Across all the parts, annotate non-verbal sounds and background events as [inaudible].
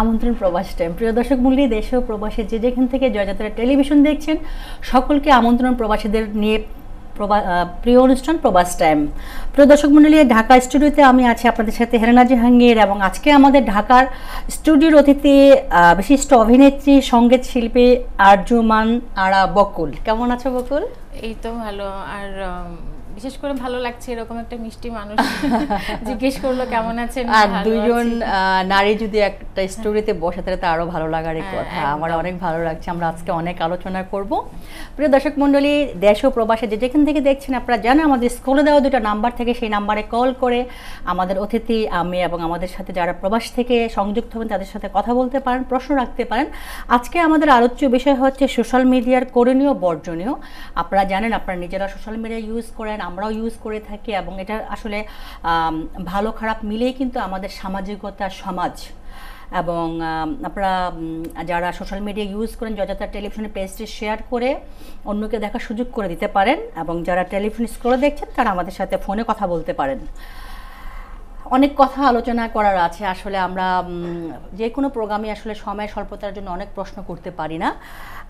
আমন্ত্রণ প্রবাস টাইম প্রিয় দর্শক মূল্যে দেশ ও প্রবাসে যে যেখান থেকে জয়যাত্রা টেলিভিশন দেখছেন সকলকে আমন্ত্রণ প্রবাসীদের নিয়ে প্রবা প্রিয় অনুষ্ঠান প্রবাস টাইম প্রিয় দর্শক মণ্ডলী ঢাকা স্টুডিওতে আমি আছি আপনাদের সাথে হেরেনা জাহাঙ্গীর এবং আজকে আমাদের ঢাকার স্টুডিওর অতিথি বিশিষ্ট অভিনেত্রী সঙ্গীত শিল্পী আরজুমান আরা বকুল কেমন আছো বকুল এই তো ভালো আর বিশেষ করে ভালো লাগছে এরকম একটা মিষ্টি মানুষ [laughs] জিজ্ঞেস করলো কেমন আছেন আর দুজন নারী যদি একটা স্টোরিতে বসে তাহলে তো আরো ভালো লাগার হ্যাঁ, কথা আমার অনেক ভালো লাগছে আমরা আজকে অনেক আলোচনা করব প্রিয় দর্শক মণ্ডলী দেশ ও প্রবাসে যে যেখান থেকে দেখছেন আপনারা জানেন আমাদের স্কুলে দেওয়া দুটো নাম্বার থেকে সেই নাম্বারে কল করে আমাদের অতিথি আমি এবং আমাদের সাথে যারা প্রবাস থেকে সংযুক্ত হবেন তাদের সাথে কথা বলতে পারেন প্রশ্ন রাখতে পারেন আজকে আমাদের আলোচ্য বিষয় হচ্ছে সোশ্যাল মিডিয়ার করণীয় বর্জনীয় আপনারা জানেন আপনারা নিজেরা সোশ্যাল মিডিয়া ইউজ করেন আমরাও ইউজ করে থাকি এবং এটা আসলে ভালো খারাপ মিলেই কিন্তু আমাদের সামাজিকতা সমাজ এবং আপনারা যারা সোশ্যাল মিডিয়া ইউজ করেন যথাযথ টেলিভিশনে পেজটি শেয়ার করে অন্যকে দেখার সুযোগ করে দিতে পারেন এবং যারা টেলিভিশন স্ক্রোলে দেখছেন তারা আমাদের সাথে ফোনে কথা বলতে পারেন অনেক কথা আলোচনা করার আছে আসলে আমরা যে কোনো প্রোগ্রামে আসলে সময় স্বল্পতার জন্য অনেক প্রশ্ন করতে পারি না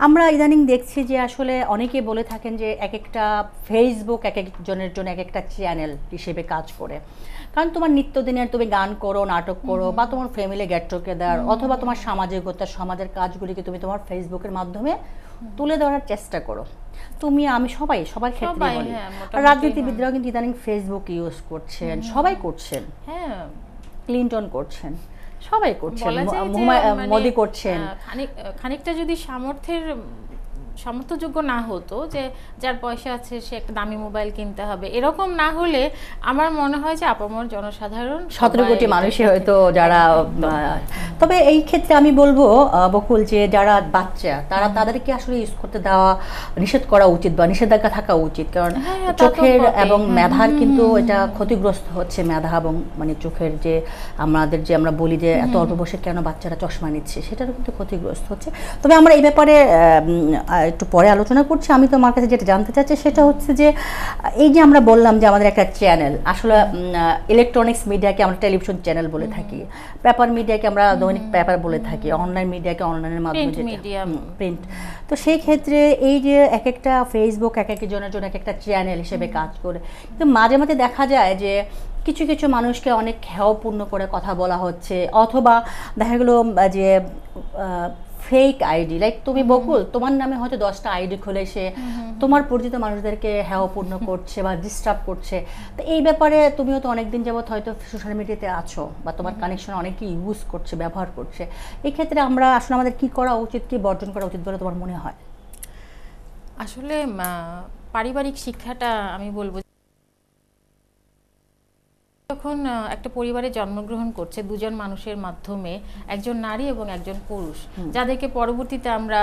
আমরা ইদানিং দেখছি যে আসলে অনেকে বলে থাকেন যে এক একটা ফেসবুক এক একজনের জন্য এক একটা চ্যানেল হিসেবে কাজ করে কারণ তোমার নিত্যদিনের তুমি গান করো নাটক করো বা তোমার ফ্যামিলি গেট টুগেদার অথবা তোমার সামাজিকতা সমাজের কাজগুলিকে তুমি তোমার ফেসবুকের মাধ্যমে তুলে ধরার চেষ্টা করো তুমি আমি সবাই সবার ক্ষেত্রে বলি হ্যাঁ, রাজনীতিবিদরাও কিন্তু ইদানিং ফেসবুক ইউজ হ্যাঁ। করছেন সবাই করছেন হ্যাঁ ক্লিনটন মানে, করছেন সবাই করছেন মোদি করছেন খানিকটা যদি সামর্থ্যের সামর্থ্যযোগ্য না হতো যে যার পয়সা আছে সে একটা দামি মোবাইল কিনতে হবে এরকম না হলে আমার মনে হয় যে আপামর জনসাধারণ সতেরো কোটি মানুষই হয়তো যারা তবে এই ক্ষেত্রে আমি বলবো বকুল যে যারা বাচ্চা তারা তাদেরকে আসলে ইউজ করতে দেওয়া নিষেধ করা উচিত বা নিষেধাজ্ঞা থাকা উচিত কারণ হ্যাঁ, চোখের এবং মেধার কিন্তু এটা ক্ষতিগ্রস্ত হচ্ছে মেধা এবং মানে চোখের যে আমাদের যে আমরা বলি যে এত অল্প বসে কেন বাচ্চারা চশমা নিচ্ছে সেটারও কিন্তু ক্ষতিগ্রস্ত হচ্ছে তবে আমরা এই ব্যাপারে একটু পরে আলোচনা করছি আমি তোমার কাছে যেটা জানতে চাচ্ছি সেটা হচ্ছে যে এই যে আমরা বললাম যে আমাদের একটা চ্যানেল আসলে ইলেকট্রনিক্স মিডিয়াকে আমরা টেলিভিশন চ্যানেল বলে থাকি পেপার মিডিয়াকে আমরা দৈনিক পেপার বলে থাকি অনলাইন মিডিয়াকে অনলাইনের মাধ্যমে প্রিন্ট তো সেই ক্ষেত্রে এই যে এক একটা ফেসবুক এক একজনের জন্য এক একটা চ্যানেল হিসেবে কাজ করে কিন্তু মাঝে মাঝে দেখা যায় যে কিছু কিছু মানুষকে অনেক হেয়পূর্ণ করে কথা বলা হচ্ছে অথবা দেখা গেলো যে ফেক আইডি লাইক তুমি বকুল তোমার নামে হয়তো দশটা আইডি খুলে সে তোমার পরিচিত মানুষদেরকে হ্যাওপূর্ণ [laughs] করছে বা ডিস্টার্ব করছে তো এই ব্যাপারে তুমিও তো অনেকদিন যাবৎ হয়তো সোশ্যাল মিডিয়াতে আছো বা তোমার কানেকশন অনেকেই ইউজ করছে ব্যবহার করছে এক্ষেত্রে আমরা আসলে আমাদের কি করা উচিত কি বর্জন করা উচিত বলে তোমার মনে হয় আসলে পারিবারিক শিক্ষাটা আমি বলবো যখন একটা পরিবারে জন্মগ্রহণ করছে দুজন মানুষের মাধ্যমে একজন নারী এবং একজন পুরুষ যাদেরকে পরবর্তীতে আমরা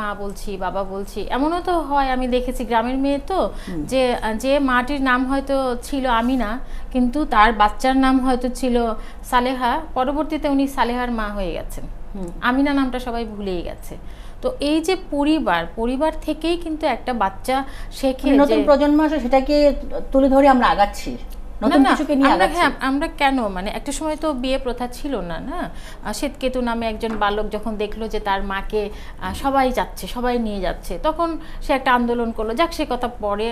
মা বলছি বাবা বলছি এমনও তো হয় আমি দেখেছি গ্রামের মেয়ে তো যে যে মাটির নাম হয়তো ছিল আমি না কিন্তু তার বাচ্চার নাম হয়তো ছিল সালেহা পরবর্তীতে উনি সালেহার মা হয়ে গেছেন আমিনা নামটা সবাই ভুলেই গেছে তো এই যে পরিবার পরিবার থেকেই কিন্তু একটা বাচ্চা শেখে নতুন প্রজন্ম আসে সেটাকে তুলে ধরে আমরা আগাচ্ছি হ্যাঁ আমরা কেন মানে একটা সময় তো বিয়ে প্রথা ছিল না না শ্বেতকেতু নামে একজন বালক যখন দেখলো যে তার মাকে সবাই যাচ্ছে সবাই নিয়ে যাচ্ছে তখন সে একটা আন্দোলন করলো যাক সে কথা পরে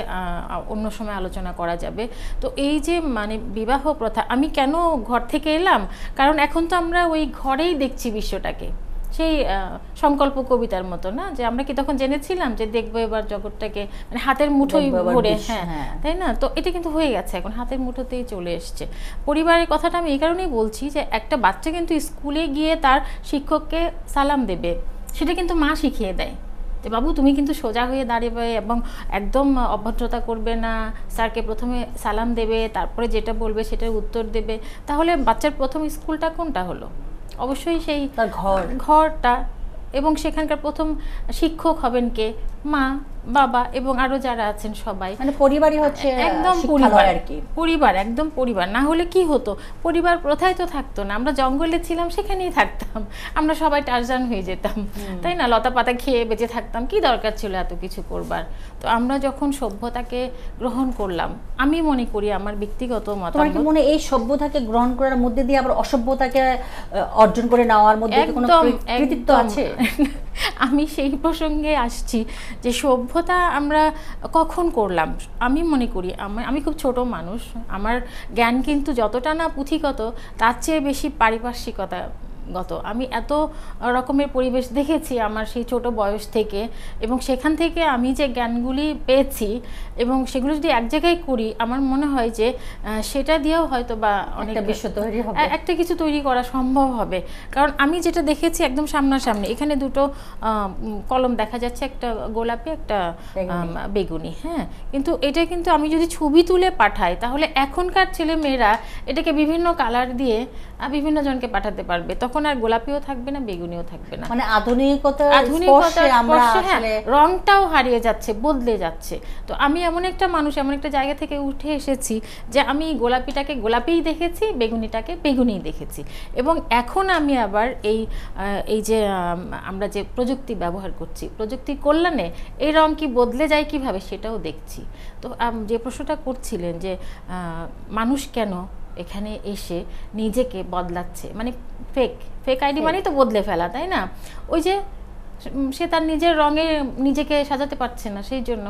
অন্য সময় আলোচনা করা যাবে তো এই যে মানে বিবাহ প্রথা আমি কেন ঘর থেকে এলাম কারণ এখন তো আমরা ওই ঘরেই দেখছি বিশ্বটাকে সেই সংকল্প কবিতার মতো না যে আমরা কি তখন জেনেছিলাম যে দেখবো এবার জগৎটাকে মানে হাতের মুঠোই ভরে হ্যাঁ, হ্যাঁ তাই না তো এটা কিন্তু হয়ে গেছে এখন হাতের মুঠোতেই চলে এসছে পরিবারের কথাটা আমি এই কারণেই বলছি যে একটা বাচ্চা কিন্তু স্কুলে গিয়ে তার শিক্ষককে সালাম দেবে সেটা কিন্তু মা শিখিয়ে দেয় যে বাবু তুমি কিন্তু সোজা হয়ে দাঁড়িয়ে এবং একদম অভদ্রতা করবে না স্যারকে প্রথমে সালাম দেবে তারপরে যেটা বলবে সেটার উত্তর দেবে তাহলে বাচ্চার প্রথম স্কুলটা কোনটা হলো অবশ্যই সেই তার ঘর ঘরটা এবং সেখানকার প্রথম শিক্ষক হবেন কে মা বাবা এবং আরো যারা আছেন সবাই মানে পরিবারই হচ্ছে একদম পরিবার আর কি পরিবার একদম পরিবার না হলে কি হতো পরিবার প্রথায় তো থাকতো না আমরা জঙ্গলে ছিলাম সেখানেই থাকতাম আমরা সবাই টারজান হয়ে যেতাম তাই না লতা পাতা খেয়ে বেঁচে থাকতাম কি দরকার ছিল এত কিছু করবার তো আমরা যখন সভ্যতাকে গ্রহণ করলাম আমি মনে করি আমার ব্যক্তিগত মত তোমার কি মনে এই সভ্যতাকে গ্রহণ করার মধ্যে দিয়ে আবার অসভ্যতাকে অর্জন করে নেওয়ার মধ্যে কোনো কৃতিত্ব আছে [laughs] আমি সেই প্রসঙ্গে আসছি যে সভ্যতা আমরা কখন করলাম আমি মনে করি আমি খুব ছোট মানুষ আমার জ্ঞান কিন্তু যতটা না পুঁথিগত তার চেয়ে বেশি পারিপার্শ্বিকতা গত আমি এত রকমের পরিবেশ দেখেছি আমার সেই ছোট বয়স থেকে এবং সেখান থেকে আমি যে জ্ঞানগুলি পেয়েছি এবং সেগুলো যদি এক জায়গায় করি আমার মনে হয় যে সেটা দিয়েও হয়তো বা অনেকটা বিশ্ব তৈরি হবে একটা কিছু তৈরি করা সম্ভব হবে কারণ আমি যেটা দেখেছি একদম সামনাসামনি এখানে দুটো কলম দেখা যাচ্ছে একটা গোলাপি একটা বেগুনি হ্যাঁ কিন্তু এটা কিন্তু আমি যদি ছবি তুলে পাঠাই তাহলে এখনকার ছেলে মেয়েরা এটাকে বিভিন্ন কালার দিয়ে বিভিন্ন জনকে পাঠাতে পারবে তখন তখন আর গোলাপিও থাকবে না বেগুনিও থাকবে না মানে আধুনিকতা হ্যাঁ, রংটাও হারিয়ে যাচ্ছে বদলে যাচ্ছে তো আমি এমন একটা মানুষ এমন একটা জায়গা থেকে উঠে এসেছি যে আমি গোলাপিটাকে গোলাপিই দেখেছি বেগুনিটাকে বেগুনিই দেখেছি এবং এখন আমি আবার এই এই যে আমরা যে প্রযুক্তি ব্যবহার করছি প্রযুক্তির কল্যাণে এই রং কি বদলে যায় কিভাবে সেটাও দেখছি তো যে প্রশ্নটা করছিলেন যে মানুষ কেন এখানে এসে নিজেকে বদলাচ্ছে মানে ফেক ফেক আইডি মানেই তো বদলে ফেলা তাই না ওই যে সে তার নিজের রঙে নিজেকে সাজাতে পারছে না সেই জন্য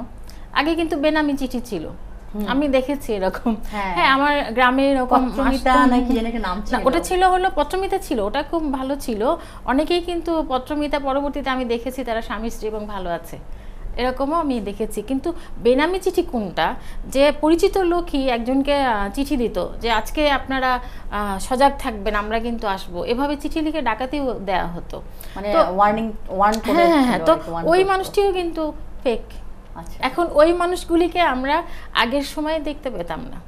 আগে কিন্তু বেনামি চিঠি ছিল আমি দেখেছি এরকম হ্যাঁ, হ্যাঁ আমার গ্রামে এরকম ওটা ছিল হলো পত্রমিতা ছিল ওটা খুব ভালো ছিল অনেকেই কিন্তু পত্রমিতা পরবর্তীতে আমি দেখেছি তারা স্বামী স্ত্রী এবং ভালো আছে এরকমও আমি দেখেছি কিন্তু বেনামি চিঠি কোনটা যে পরিচিত লোকই একজনকে চিঠি দিত যে আজকে আপনারা সজাগ থাকবেন আমরা কিন্তু আসব এভাবে চিঠি লিখে ডাকাতিও দেওয়া হতো মানে তো হ্যাঁ, হ্যাঁ, ওই মানুষটিও কিন্তু ফেক আচ্ছা। এখন ওই মানুষগুলিকে আমরা আগের সময় দেখতে পেতাম না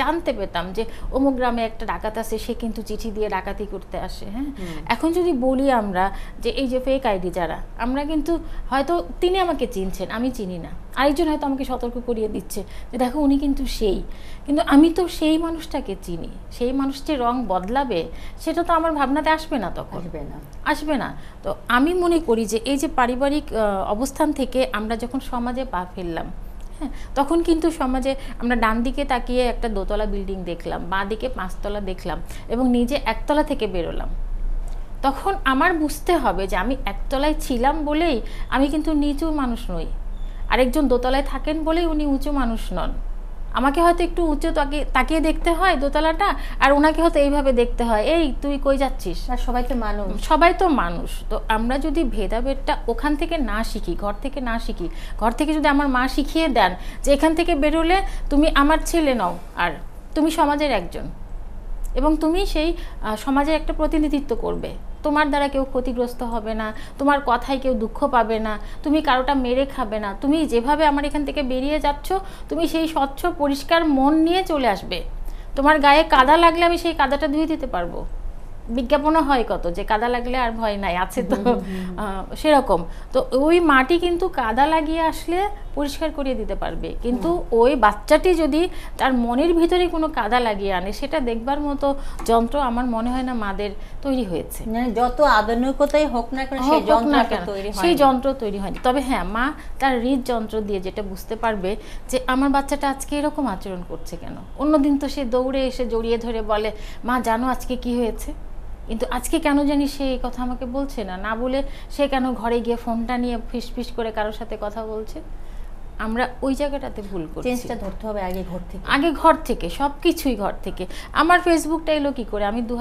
জানতে পেতাম যে অমুক গ্রামে একটা ডাকাত আছে সে কিন্তু চিঠি দিয়ে ডাকাতি করতে আসে হ্যাঁ এখন যদি বলি আমরা যে এই যে ফেক আইডি যারা আমরা কিন্তু হয়তো তিনি আমাকে চিনছেন আমি চিনি না আরেকজন হয়তো আমাকে সতর্ক করিয়ে দিচ্ছে যে দেখো উনি কিন্তু সেই কিন্তু আমি তো সেই মানুষটাকে চিনি সেই মানুষটি রং বদলাবে সেটা তো আমার ভাবনাতে আসবে না তখন আসবে না আসবে না তো আমি মনে করি যে এই যে পারিবারিক অবস্থান থেকে আমরা যখন সমাজে পা ফেললাম হ্যাঁ তখন কিন্তু সমাজে আমরা ডান দিকে তাকিয়ে একটা দোতলা বিল্ডিং দেখলাম বাঁ দিকে পাঁচতলা দেখলাম এবং নিজে একতলা থেকে বেরোলাম তখন আমার বুঝতে হবে যে আমি একতলায় ছিলাম বলেই আমি কিন্তু নিচু মানুষ নই আরেকজন দোতলায় থাকেন বলেই উনি উঁচু মানুষ নন আমাকে হয়তো একটু উঁচু তাকে তাকিয়ে দেখতে হয় দোতলাটা আর ওনাকে হয়তো এইভাবে দেখতে হয় এই তুই কই যাচ্ছিস আর সবাই তো মানুষ সবাই তো মানুষ তো আমরা যদি ভেদাভেদটা ওখান থেকে না শিখি ঘর থেকে না শিখি ঘর থেকে যদি আমার মা শিখিয়ে দেন যে এখান থেকে বেরোলে তুমি আমার ছেলে নও আর তুমি সমাজের একজন এবং তুমি সেই সমাজের একটা প্রতিনিধিত্ব করবে তোমার দ্বারা কেউ ক্ষতিগ্রস্ত হবে না তোমার কথায় কেউ দুঃখ পাবে না তুমি কারোটা মেরে খাবে না তুমি যেভাবে আমার এখান থেকে বেরিয়ে যাচ্ছ তুমি সেই স্বচ্ছ পরিষ্কার মন নিয়ে চলে আসবে তোমার গায়ে কাদা লাগলে আমি সেই কাদাটা ধুয়ে দিতে পারবো বিজ্ঞাপনও হয় কত যে কাদা লাগলে আর ভয় নাই আছে তো সেরকম তো ওই মাটি কিন্তু কাদা লাগিয়ে আসলে পরিষ্কার করিয়ে দিতে পারবে কিন্তু ওই বাচ্চাটি যদি তার মনের ভিতরে কোনো কাদা লাগিয়ে আনে সেটা দেখবার মতো যন্ত্র আমার মনে হয় না মাদের তৈরি হয়েছে যত আধুনিকতাই হোক না কেন সেই যন্ত্র তৈরি সেই যন্ত্র তৈরি হয়নি তবে হ্যাঁ মা তার হৃদ যন্ত্র দিয়ে যেটা বুঝতে পারবে যে আমার বাচ্চাটা আজকে এরকম আচরণ করছে কেন অন্যদিন তো সে দৌড়ে এসে জড়িয়ে ধরে বলে মা জানো আজকে কি হয়েছে কিন্তু আজকে কেন জানি সে এই কথা আমাকে বলছে না না বলে সে কেন ঘরে গিয়ে ফোনটা নিয়ে ফিস ফিস করে কারোর সাথে কথা বলছে আমরা ওই জায়গাটাতে ভুল করছি চেঞ্জটা ধরতে হবে আগে ঘর থেকে আগে ঘর থেকে সব কিছুই ঘর থেকে আমার ফেসবুকটা এলো কী করে আমি দু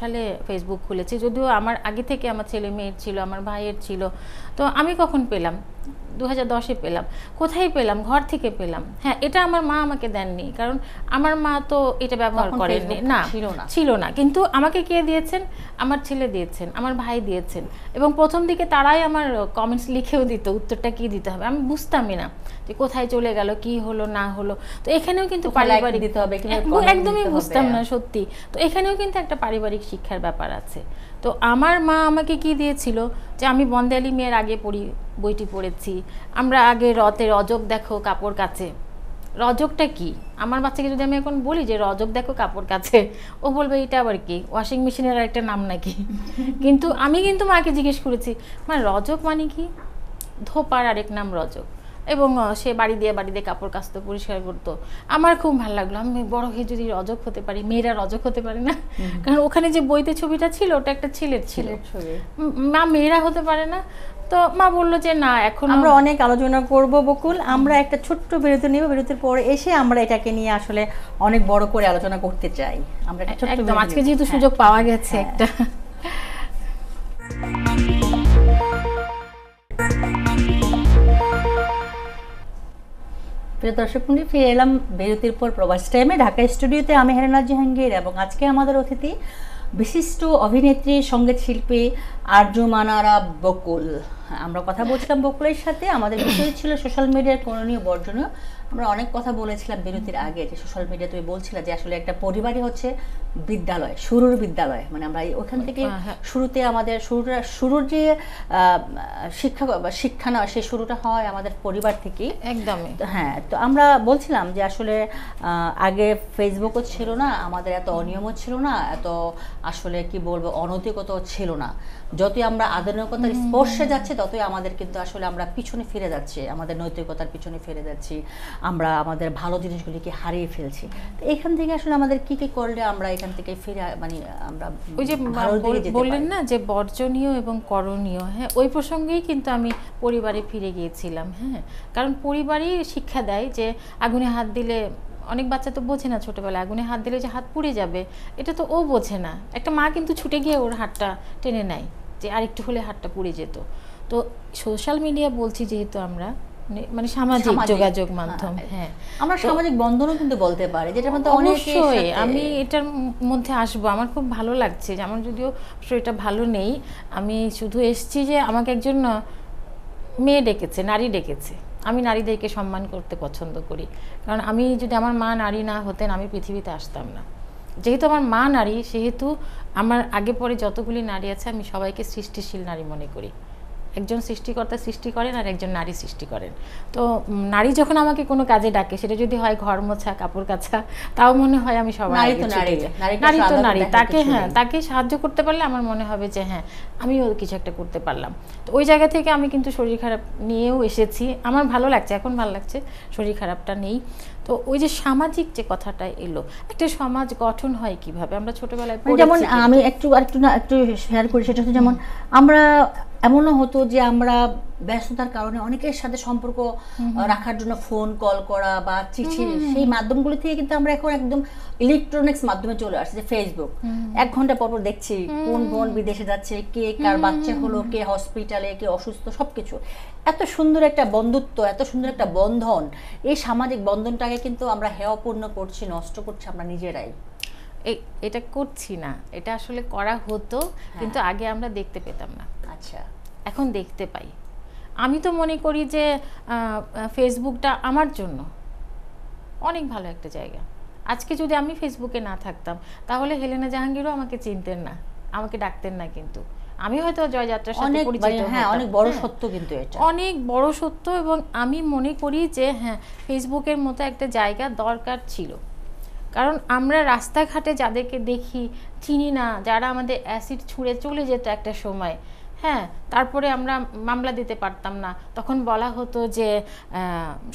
সালে ফেসবুক খুলেছি যদিও আমার আগে থেকে আমার ছেলে মেয়ের ছিল আমার ভাইয়ের ছিল তো আমি কখন পেলাম দু হাজার পেলাম কোথায় পেলাম ঘর থেকে পেলাম হ্যাঁ এটা আমার মা আমাকে দেননি কারণ আমার মা তো এটা ব্যবহার করেননি না ছিল না কিন্তু আমাকে কে দিয়েছেন আমার ছেলে দিয়েছেন আমার ভাই দিয়েছেন এবং প্রথম দিকে তারাই আমার কমেন্টস লিখেও দিত উত্তরটা কি দিতে হবে আমি বুঝতামই না যে কোথায় চলে গেল কি হলো না হলো তো এখানেও কিন্তু পারিবারিক দিতে হবে একদমই বুঝতাম না সত্যি তো এখানেও কিন্তু একটা পারিবারিক শিক্ষার ব্যাপার আছে তো আমার মা আমাকে কি দিয়েছিল যে আমি বন্দেলি মেয়ের আগে পড়ি বইটি পড়েছি আমরা আগে রতে রজক দেখো কাপড় কাছে রজকটা কি আমার বাচ্চাকে যদি আমি এখন বলি যে রজক দেখো কাপড় কাছে ও বলবে এটা আবার কি ওয়াশিং মেশিনের একটা নাম নাকি [laughs] কিন্তু আমি কিন্তু মাকে জিজ্ঞেস করেছি মানে রজক মানে কি ধোপার আরেক নাম রজক এবং সে বাড়ি দিয়ে বাড়ি দিয়ে কাপড় কাচতো পরিষ্কার করতো আমার খুব ভালো লাগলো আমি বড় হয়ে যদি রজক হতে পারি মেয়েরা রজক হতে পারে না কারণ ওখানে যে বইতে ছবিটা ছিল ওটা একটা ছেলের ছিল মা মেয়েরা হতে পারে না তো মা বললো যে না এখন আমরা অনেক আলোচনা করব বকুল আমরা একটা ছোট্ট বিরতি নিব বিরতির পরে এসে আমরা এটাকে নিয়ে আসলে অনেক বড় করে আলোচনা করতে চাই আমরা একটা ছোট্ট আজকে যেহেতু হ্যাঁ। সুযোগ পাওয়া গেছে হ্যাঁ। একটা প্রিয় দর্শক বন্ধু ফিরে এলাম বিরতির পর প্রবাস টাইমে ঢাকা স্টুডিওতে আমি হেরেনা জাহাঙ্গীর এবং আজকে আমাদের অতিথি বিশিষ্ট অভিনেত্রী সঙ্গীত শিল্পী মানারা বকুল আমরা কথা বলছিলাম বকুলের সাথে আমাদের বিষয় ছিল সোশ্যাল মিডিয়ার করণীয় বর্জনীয় আমরা অনেক কথা বলেছিলাম বিরতির আগে যে সোশ্যাল মিডিয়া তুমি বলছিলে যে আসলে একটা পরিবারই হচ্ছে বিদ্যালয় শুরুর বিদ্যালয় মানে আমরা ওখান থেকে হ্যাঁ, হ্যাঁ। শুরুতে আমাদের শুরুটা শুরুর যে শিক্ষা শিক্ষা নয় সেই শুরুটা হয় আমাদের পরিবার থেকেই একদমই হ্যাঁ তো আমরা বলছিলাম যে আসলে আগে ফেসবুকও ছিল না আমাদের এত অনিয়মও ছিল না এত আসলে কি বলবো অনৈতিকতাও ছিল না যতই আমরা আধুনিকতার স্পর্শে যাচ্ছে ততই আমাদের কিন্তু আসলে আমরা পিছনে ফিরে যাচ্ছি আমাদের নৈতিকতার পিছনে ফিরে যাচ্ছি আমরা আমাদের ভালো জিনিসগুলিকে হারিয়ে ফেলছি তো এখান থেকে আসলে আমাদের কি কি করলে আমরা এখান থেকে ফিরে মানে আমরা ওই যে বললেন না যে বর্জনীয় এবং করণীয় হ্যাঁ ওই প্রসঙ্গেই কিন্তু আমি পরিবারে ফিরে গিয়েছিলাম হ্যাঁ কারণ পরিবারই শিক্ষা দেয় যে আগুনে হাত দিলে অনেক বাচ্চা তো বোঝে না ছোটবেলায় আগুনে হাত দিলে যে হাত পুড়ে যাবে এটা তো ও বোঝে না একটা মা কিন্তু ছুটে গিয়ে ওর হাতটা টেনে নেয় যে আরেকটু হলে হাতটা পুড়ে যেত তো সোশ্যাল মিডিয়া বলছি যেহেতু আমরা মানে, মানে সামাজিক যোগাযোগ হ্যাঁ। মাধ্যম হ্যাঁ আমরা সামাজিক বন্ধনও কিন্তু বলতে যেটা মধ্যে আমি এটার মধ্যে আসবো আমার খুব ভালো লাগছে যে আমার যদিও শরীরটা ভালো নেই আমি শুধু এসছি যে আমাকে একজন মেয়ে ডেকেছে নারী ডেকেছে আমি নারীদেরকে সম্মান করতে পছন্দ করি কারণ আমি যদি আমার মা নারী না হতেন আমি পৃথিবীতে আসতাম না যেহেতু আমার মা নারী সেহেতু আমার আগে পরে যতগুলি নারী আছে আমি সবাইকে সৃষ্টিশীল নারী মনে করি একজন সৃষ্টিকর্তা সৃষ্টি করেন আর একজন নারী সৃষ্টি করেন তো নারী যখন আমাকে কোনো কাজে ডাকে সেটা যদি হয় ঘর মোছা কাপড় কাছা তাও মনে হয় আমি সবাই নারী তো নারী নারী তো নারী তাকে হ্যাঁ তাকে সাহায্য করতে পারলে আমার মনে হবে যে হ্যাঁ আমিও কিছু একটা করতে পারলাম তো ওই জায়গা থেকে আমি কিন্তু শরীর খারাপ নিয়েও এসেছি আমার ভালো লাগছে এখন ভালো লাগছে শরীর খারাপটা নেই তো ওই যে সামাজিক যে কথাটা এলো একটা সমাজ গঠন হয় কিভাবে আমরা ছোটবেলায় মানে যেমন আমি একটু আর একটু না একটু শেয়ার করি সেটা হচ্ছে যেমন আমরা এমনও হতো যে আমরা ব্যস্ততার কারণে অনেকের সাথে সম্পর্ক রাখার জন্য ফোন কল করা বা চিঠি সেই মাধ্যমগুলি থেকে কিন্তু আমরা এখন একদম ইলেকট্রনিক্স মাধ্যমে চলে আসছে যে ফেসবুক এক ঘন্টা পর পর দেখছি কোন বোন বিদেশে যাচ্ছে কে কার বাচ্চা হলো কে হসপিটালে কে অসুস্থ সবকিছু এত সুন্দর একটা বন্ধুত্ব এত সুন্দর একটা বন্ধন এই সামাজিক বন্ধনটাকে কিন্তু আমরা হেয়পূর্ণ করছি নষ্ট করছি আমরা নিজেরাই এটা করছি না এটা আসলে করা হতো হ্যাঁ। কিন্তু আগে আমরা দেখতে পেতাম না আচ্ছা এখন দেখতে পাই আমি তো মনে করি যে ফেসবুকটা আমার জন্য অনেক ভালো একটা জায়গা আজকে যদি আমি ফেসবুকে না থাকতাম তাহলে হেলেনা জাহাঙ্গীরও আমাকে চিনতেন না আমাকে ডাকতেন না কিন্তু আমি হয়তো জয়যাত্রার সাথে পরিচিত মানে, হ্যাঁ অনেক বড় হ্যাঁ। সত্য কিন্তু এটা অনেক বড় সত্য এবং আমি মনে করি যে হ্যাঁ ফেসবুকের মতো একটা জায়গা দরকার ছিল কারণ আমরা রাস্তাঘাটে যাদেরকে দেখি চিনি না যারা আমাদের অ্যাসিড ছুঁড়ে চলে যেত একটা সময় হ্যাঁ তারপরে আমরা মামলা দিতে পারতাম না তখন বলা হতো যে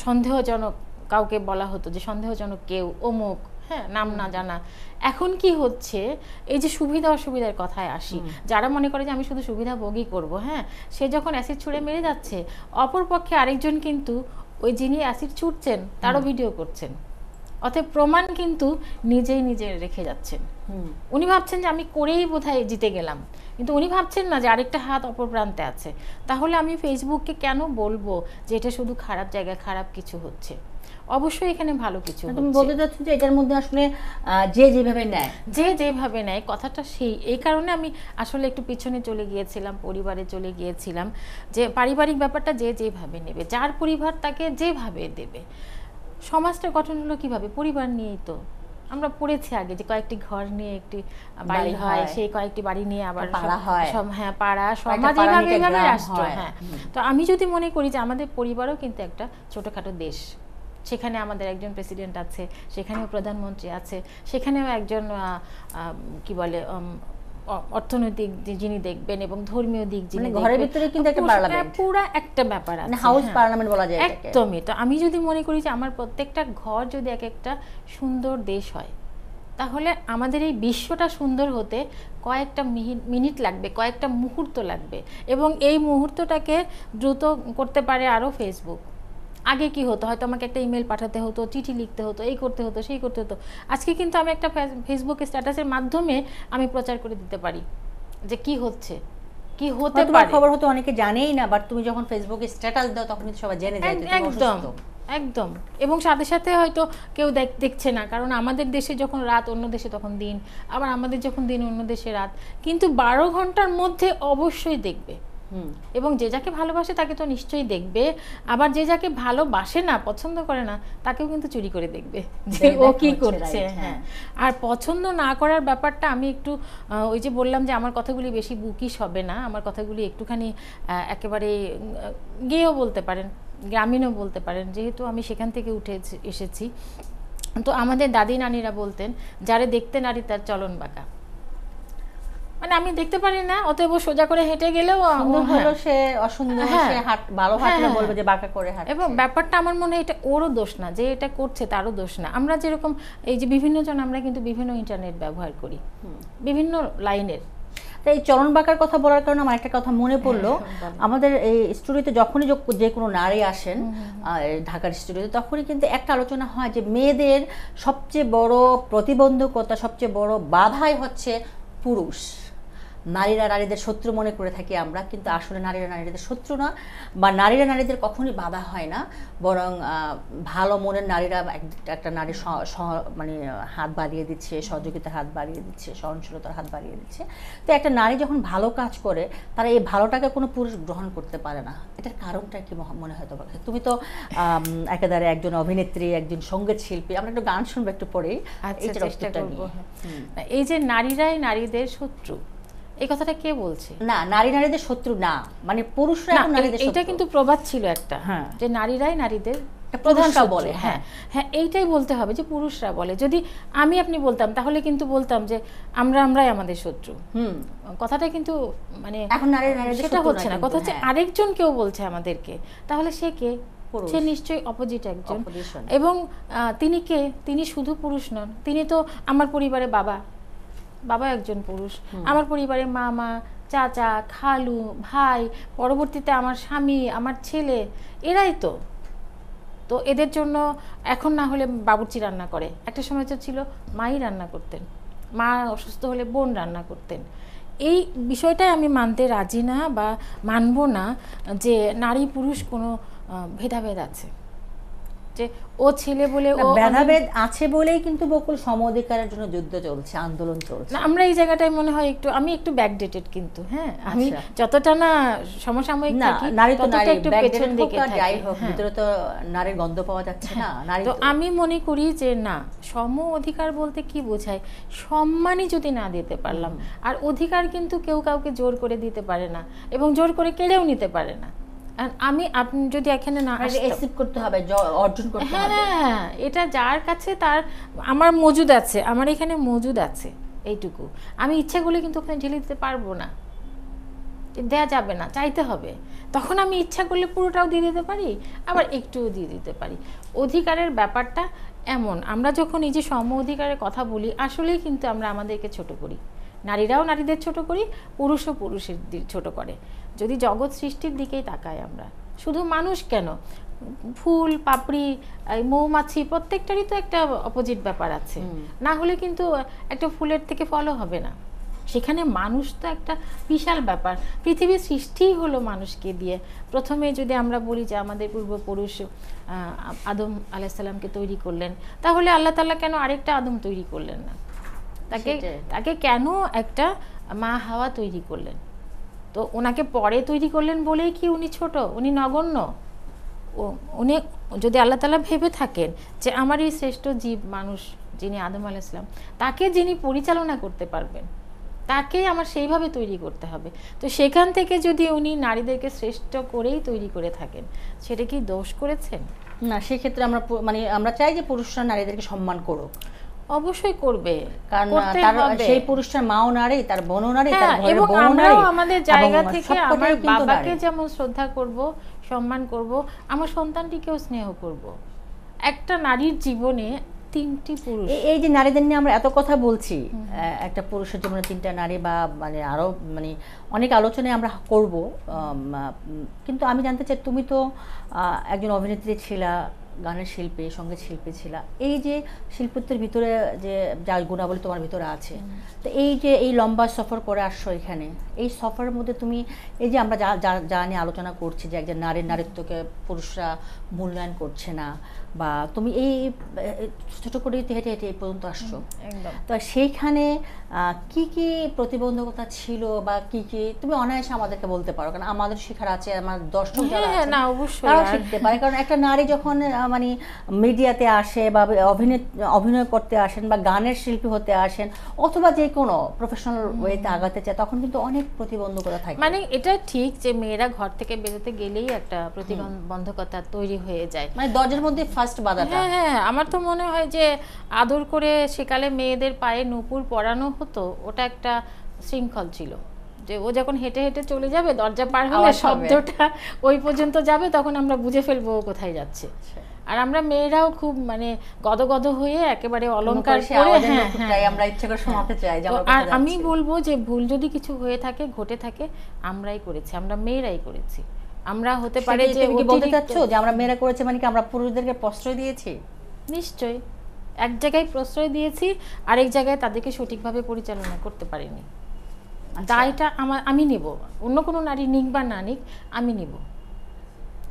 সন্দেহজনক কাউকে বলা হতো যে সন্দেহজনক কেউ অমুক হ্যাঁ নাম না জানা এখন কি হচ্ছে এই যে সুবিধা অসুবিধার কথায় আসি যারা মনে করে যে আমি শুধু সুবিধা ভোগই করব হ্যাঁ সে যখন অ্যাসিড ছুঁড়ে মেরে যাচ্ছে অপরপক্ষে আরেকজন কিন্তু ওই যিনি অ্যাসিড ছুটছেন তারও ভিডিও করছেন অতএব প্রমাণ কিন্তু নিজেই নিজে রেখে যাচ্ছেন উনি ভাবছেন যে আমি করেই বোধহয় জিতে গেলাম কিন্তু উনি ভাবছেন না যে আরেকটা হাত অপর প্রান্তে আছে তাহলে আমি ফেসবুককে কেন বলবো যে এটা শুধু খারাপ জায়গায় খারাপ কিছু হচ্ছে অবশ্যই এখানে ভালো কিছু মানে তুমি বলতে চাচ্ছ যে এটার মধ্যে আসলে যে যেভাবে নেয় যে যেভাবে নেয় কথাটা সেই এই কারণে আমি আসলে একটু পিছনে চলে গিয়েছিলাম পরিবারে চলে গিয়েছিলাম যে পারিবারিক ব্যাপারটা যে যেভাবে নেবে যার পরিবার তাকে যেভাবে দেবে সমাজটা গঠন হলো কিভাবে পরিবার নিয়েই তো আমরা পড়েছি আগে যে কয়েকটি ঘর নিয়ে একটি বাড়ি হয় সেই কয়েকটি বাড়ি নিয়ে আবার পাড়া হয় হ্যাঁ পাড়া সমাজ এইভাবে এইভাবে রাষ্ট্র হ্যাঁ তো আমি যদি মনে করি যে আমাদের পরিবারও কিন্তু একটা ছোটখাটো দেশ সেখানে আমাদের একজন প্রেসিডেন্ট আছে সেখানেও প্রধানমন্ত্রী আছে সেখানেও একজন কি বলে অর্থনৈতিক যিনি দেখবেন এবং ধর্মীয় দিক যিনি মানে ঘরের ভিতরে কিন্তু একটা পার্লামেন্ট পুরো একটা ব্যাপার মানে আছে হাউস হ্যাঁ। পার্লামেন্ট বলা যায় একদমই তো আমি যদি মনে করি যে আমার প্রত্যেকটা ঘর যদি এক একটা সুন্দর দেশ হয় তাহলে আমাদের এই বিশ্বটা সুন্দর হতে কয়েকটা মিনিট লাগবে কয়েকটা মুহূর্ত লাগবে এবং এই মুহূর্তটাকে দ্রুত করতে পারে আরও ফেসবুক আগে কি হতো হয়তো আমাকে একটা ইমেল পাঠাতে হতো চিঠি লিখতে হতো এই করতে হতো সেই করতে হতো আজকে কিন্তু আমি একটা ফেসবুক স্ট্যাটাসের মাধ্যমে আমি প্রচার করে দিতে পারি যে কি হচ্ছে কি হতে পারে খবর হতো অনেকে জানেই না বাট তুমি যখন ফেসবুকে স্ট্যাটাস দাও তখন সবাই জেনে যায় একদম একদম এবং সাথে সাথে হয়তো কেউ দেখছে না কারণ আমাদের দেশে যখন রাত অন্য দেশে তখন দিন আবার আমাদের যখন দিন অন্য দেশে রাত কিন্তু বারো ঘন্টার মধ্যে অবশ্যই দেখবে এবং যে যাকে ভালোবাসে তাকে তো নিশ্চয়ই দেখবে আবার যে যাকে ভালোবাসে না পছন্দ করে না তাকেও কিন্তু চুরি করে দেখবে যে ও কি করছে হ্যাঁ।, হ্যাঁ আর পছন্দ না করার ব্যাপারটা আমি একটু ওই যে বললাম যে আমার কথাগুলি বেশি বুকিশ হবে না আমার কথাগুলি একটুখানি একেবারে গেয়েও বলতে পারেন গ্রামীণও বলতে পারেন যেহেতু আমি সেখান থেকে উঠে এসেছি তো আমাদের দাদি নানিরা বলতেন যারে দেখতে নারী তার চলন বাঁকা মানে আমি দেখতে পারি না অতএব সোজা করে হেঁটে গেলেও ভালো হ্যাঁ। সে অসুন্দর হ্যাঁ, সে হ্যাঁ। হাঁট ভালো হাঁটলে বলবে যে বাঁকা করে হাঁটে এবং ব্যাপারটা আমার মনে হয় এটা ওরও দোষ না যে এটা করছে তারও দোষ না আমরা যেরকম এই যে বিভিন্ন জন আমরা কিন্তু বিভিন্ন ইন্টারনেট ব্যবহার করি বিভিন্ন লাইনের তাই এই চরণ বাঁকার কথা বলার কারণে আমার একটা কথা মনে পড়লো আমাদের এই স্টুডিওতে যখনই যে কোনো নারী আসেন ঢাকার স্টুডিওতে তখনই কিন্তু একটা আলোচনা হয় যে মেয়েদের সবচেয়ে বড় প্রতিবন্ধকতা সবচেয়ে বড় বাধাই হচ্ছে পুরুষ নারীরা নারীদের শত্রু মনে করে থাকি আমরা কিন্তু আসলে নারীরা নারীদের শত্রু না বা নারীরা নারীদের কখনই বাধা হয় না বরং ভালো মনের নারীরা একটা নারী মানে হাত বাড়িয়ে দিচ্ছে সহযোগিতার হাত বাড়িয়ে দিচ্ছে সহনশীলতার হাত বাড়িয়ে দিচ্ছে তো একটা নারী যখন ভালো কাজ করে তারা এই ভালোটাকে কোনো পুরুষ গ্রহণ করতে পারে না এটার কারণটা কি মনে হয় তোমার তুমি তো একেবারে একজন অভিনেত্রী একজন সঙ্গীত শিল্পী আমরা একটু গান শুনবো একটু পরেই আচ্ছা, হ্যাঁ। এই যে নারীরাই নারীদের শত্রু এই কথাটা কে বলছে না নারী নারীদের শত্রু না মানে পুরুষরা এখন নারীদের এটা কিন্তু প্রবাদ ছিল একটা হ্যাঁ যে নারীরাই নারীদের প্রধানটা বলে হ্যাঁ।, হ্যাঁ হ্যাঁ এইটাই বলতে হবে যে পুরুষরা বলে যদি আমি আপনি বলতাম তাহলে কিন্তু বলতাম যে আমরা আমরাই আমাদের শত্রু হুম কথাটা কিন্তু মানে এখন সেটা হচ্ছে না কথা হচ্ছে হ্যাঁ। আরেকজন কেউ বলছে আমাদেরকে তাহলে সে কে সে নিশ্চয়ই অপোজিট একজন এবং তিনি কে তিনি শুধু পুরুষ নন তিনি তো আমার পরিবারে বাবা বাবা একজন পুরুষ আমার পরিবারে মামা চাচা খালু ভাই পরবর্তীতে আমার স্বামী আমার ছেলে এরাই তো তো এদের জন্য এখন না হলে বাবুর্চি রান্না করে একটা সময় তো ছিল মাই রান্না করতেন মা অসুস্থ হলে বোন রান্না করতেন এই বিষয়টাই আমি মানতে রাজি না বা মানব না যে নারী পুরুষ কোনো ভেদাভেদ আছে যে ও ছেলে বলে ও ভেদাভেদ আছে বলেই কিন্তু বকুল সমঅধিকারের জন্য যুদ্ধ চলছে আন্দোলন চলছে আমরা এই জায়গাটাই মনে হয় একটু আমি একটু ব্যাকডেটেড কিন্তু হ্যাঁ আমি আচ্ছা। যতটা না সমসাময়িক থাকি নারী তো নারী একটু পেছন দিকে যাই হোক হ্যাঁ। ভিতরে তো নারীর গন্ধ পাওয়া যাচ্ছে না হ্যাঁ। নারী তো আমি মনে করি যে না সম অধিকার বলতে কি বোঝায় সম্মানই যদি না দিতে পারলাম আর অধিকার কিন্তু কেউ কাউকে জোর করে দিতে পারে না এবং জোর করে কেড়েও নিতে পারে না আর আমি আপনি যদি এখানে না অ্যাকসেপ্ট করতে হবে অর্জন করতে হবে হ্যাঁ এটা যার কাছে তার আমার মজুদ আছে আমার এখানে মজুদ আছে এইটুকু আমি ইচ্ছাগুলো কিন্তু ওখানে ঢেলে দিতে পারবো না দেয়া যাবে না চাইতে হবে তখন আমি ইচ্ছা করলে পুরোটাও দিয়ে দিতে পারি আবার একটুও দিয়ে দিতে পারি অধিকারের ব্যাপারটা এমন আমরা যখন এই যে সম অধিকারের কথা বলি আসলেই কিন্তু আমরা আমাদেরকে ছোট করি নারীরাও নারীদের ছোট করি পুরুষও পুরুষের ছোট করে যদি জগৎ সৃষ্টির দিকেই তাকাই আমরা শুধু মানুষ কেন ফুল পাপড়ি মৌমাছি প্রত্যেকটারই তো একটা অপোজিট ব্যাপার আছে না হলে কিন্তু একটা ফুলের থেকে ফলও হবে না সেখানে মানুষ তো একটা বিশাল ব্যাপার পৃথিবীর সৃষ্টিই হলো মানুষকে দিয়ে প্রথমে যদি আমরা বলি যে আমাদের পূর্বপুরুষ আদম আলাহিসাল্লামকে তৈরি করলেন তাহলে আল্লাহ তাল্লাহ কেন আরেকটা আদম তৈরি করলেন না তাকে তাকে কেন একটা মা হাওয়া তৈরি করলেন তো ওনাকে পরে তৈরি করলেন বলেই কি উনি ছোট উনি নগণ্য উনি যদি আল্লাহ তালা ভেবে থাকেন যে আমার এই শ্রেষ্ঠ জীব মানুষ যিনি আদম আল ইসলাম তাকে যিনি পরিচালনা করতে পারবেন তাকেই আমার সেইভাবে তৈরি করতে হবে তো সেখান থেকে যদি উনি নারীদেরকে শ্রেষ্ঠ করেই তৈরি করে থাকেন সেটা কি দোষ করেছেন না সেক্ষেত্রে আমরা মানে আমরা চাই যে পুরুষরা নারীদেরকে সম্মান করুক অবশ্যই করবে কারণ তার সেই পুরুষের মাও নারী তার বোনও নারী হ্যাঁ, তার আমাদের জায়গা থেকে আমার বাবাকে যেমন শ্রদ্ধা করব সম্মান করব আমার সন্তানটিকেও স্নেহ করব একটা নারীর জীবনে তিনটি পুরুষ এই যে নারীদের নিয়ে আমরা এত কথা বলছি একটা পুরুষের জীবনে তিনটা নারী বা মানে আরো মানে অনেক আলোচনায় আমরা করব কিন্তু আমি জানতে চাই তুমি তো একজন অভিনেত্রী ছিলা গানের শিল্পে সঙ্গীত শিল্পী ছিল এই যে শিল্পত্বের ভিতরে যে যা গুণাবলী তোমার ভিতরে আছে তো এই যে এই লম্বা সফর করে আসছো এখানে এই সফরের মধ্যে তুমি এই যে আমরা যা যা নিয়ে আলোচনা করছি যে একজন নারীর নারীত্বকে পুরুষরা মূল্যায়ন করছে না বা তুমি এই ছোট করে হেঁটে হেঁটে এই পর্যন্ত আসছো তো সেইখানে কি কি প্রতিবন্ধকতা ছিল বা কি কি তুমি অনায়াসে আমাদেরকে বলতে পারো কারণ আমাদের শিখার আছে আমার দর্শক যারা হ্যাঁ, হ্যাঁ, না অবশ্যই শিখতে পারে কারণ একটা নারী যখন মানে মিডিয়াতে আসে বা অভিনয় অভিনয় করতে আসেন বা গানের শিল্পী হতে আসেন অথবা যে কোনো প্রফেশনাল ওয়েতে আগাতে চায় তখন কিন্তু অনেক প্রতিবন্ধকতা থাকে মানে এটা ঠিক যে মেয়েরা ঘর থেকে বেরোতে গেলেই একটা প্রতিবন্ধকতা তৈরি হয়ে যায় মানে দরজার মধ্যে ফার্স্ট বাধাটা হ্যাঁ, হ্যাঁ হ্যাঁ আমার তো মনে হয় যে আদর করে সেকালে মেয়েদের পায়ে নুপুর পরানো হতো ওটা একটা শৃঙ্খল ছিল যে ও যখন হেঁটে হেঁটে চলে যাবে দরজা পার হলে শব্দটা ওই পর্যন্ত যাবে তখন আমরা বুঝে ফেলবো কোথায় যাচ্ছে আচ্ছা। আর আমরা মেয়েরাও খুব মানে গদগদ হয়ে একেবারে অলংকার করে হ্যাঁ, হ্যাঁ। আমরা ইচ্ছে করে শোনাতে চাই আর আমি বলবো যে ভুল যদি কিছু হয়ে থাকে ঘটে থাকে আমরাই করেছি আমরা মেয়েরাই করেছি আমরা হতে পারে যে তুমি বলতে চাচ্ছো যে আমরা মেয়েরা করেছে মানে কি আমরা পুরুষদেরকে প্রশ্রয় দিয়েছি নিশ্চয় এক জায়গায় প্রশ্রয় দিয়েছি আরেক জায়গায় তাদেরকে সঠিকভাবে পরিচালনা করতে পারিনি আচ্ছা। দায়টা আমার আমি নিব অন্য কোনো নারী নিক বা না নিক আমি নিব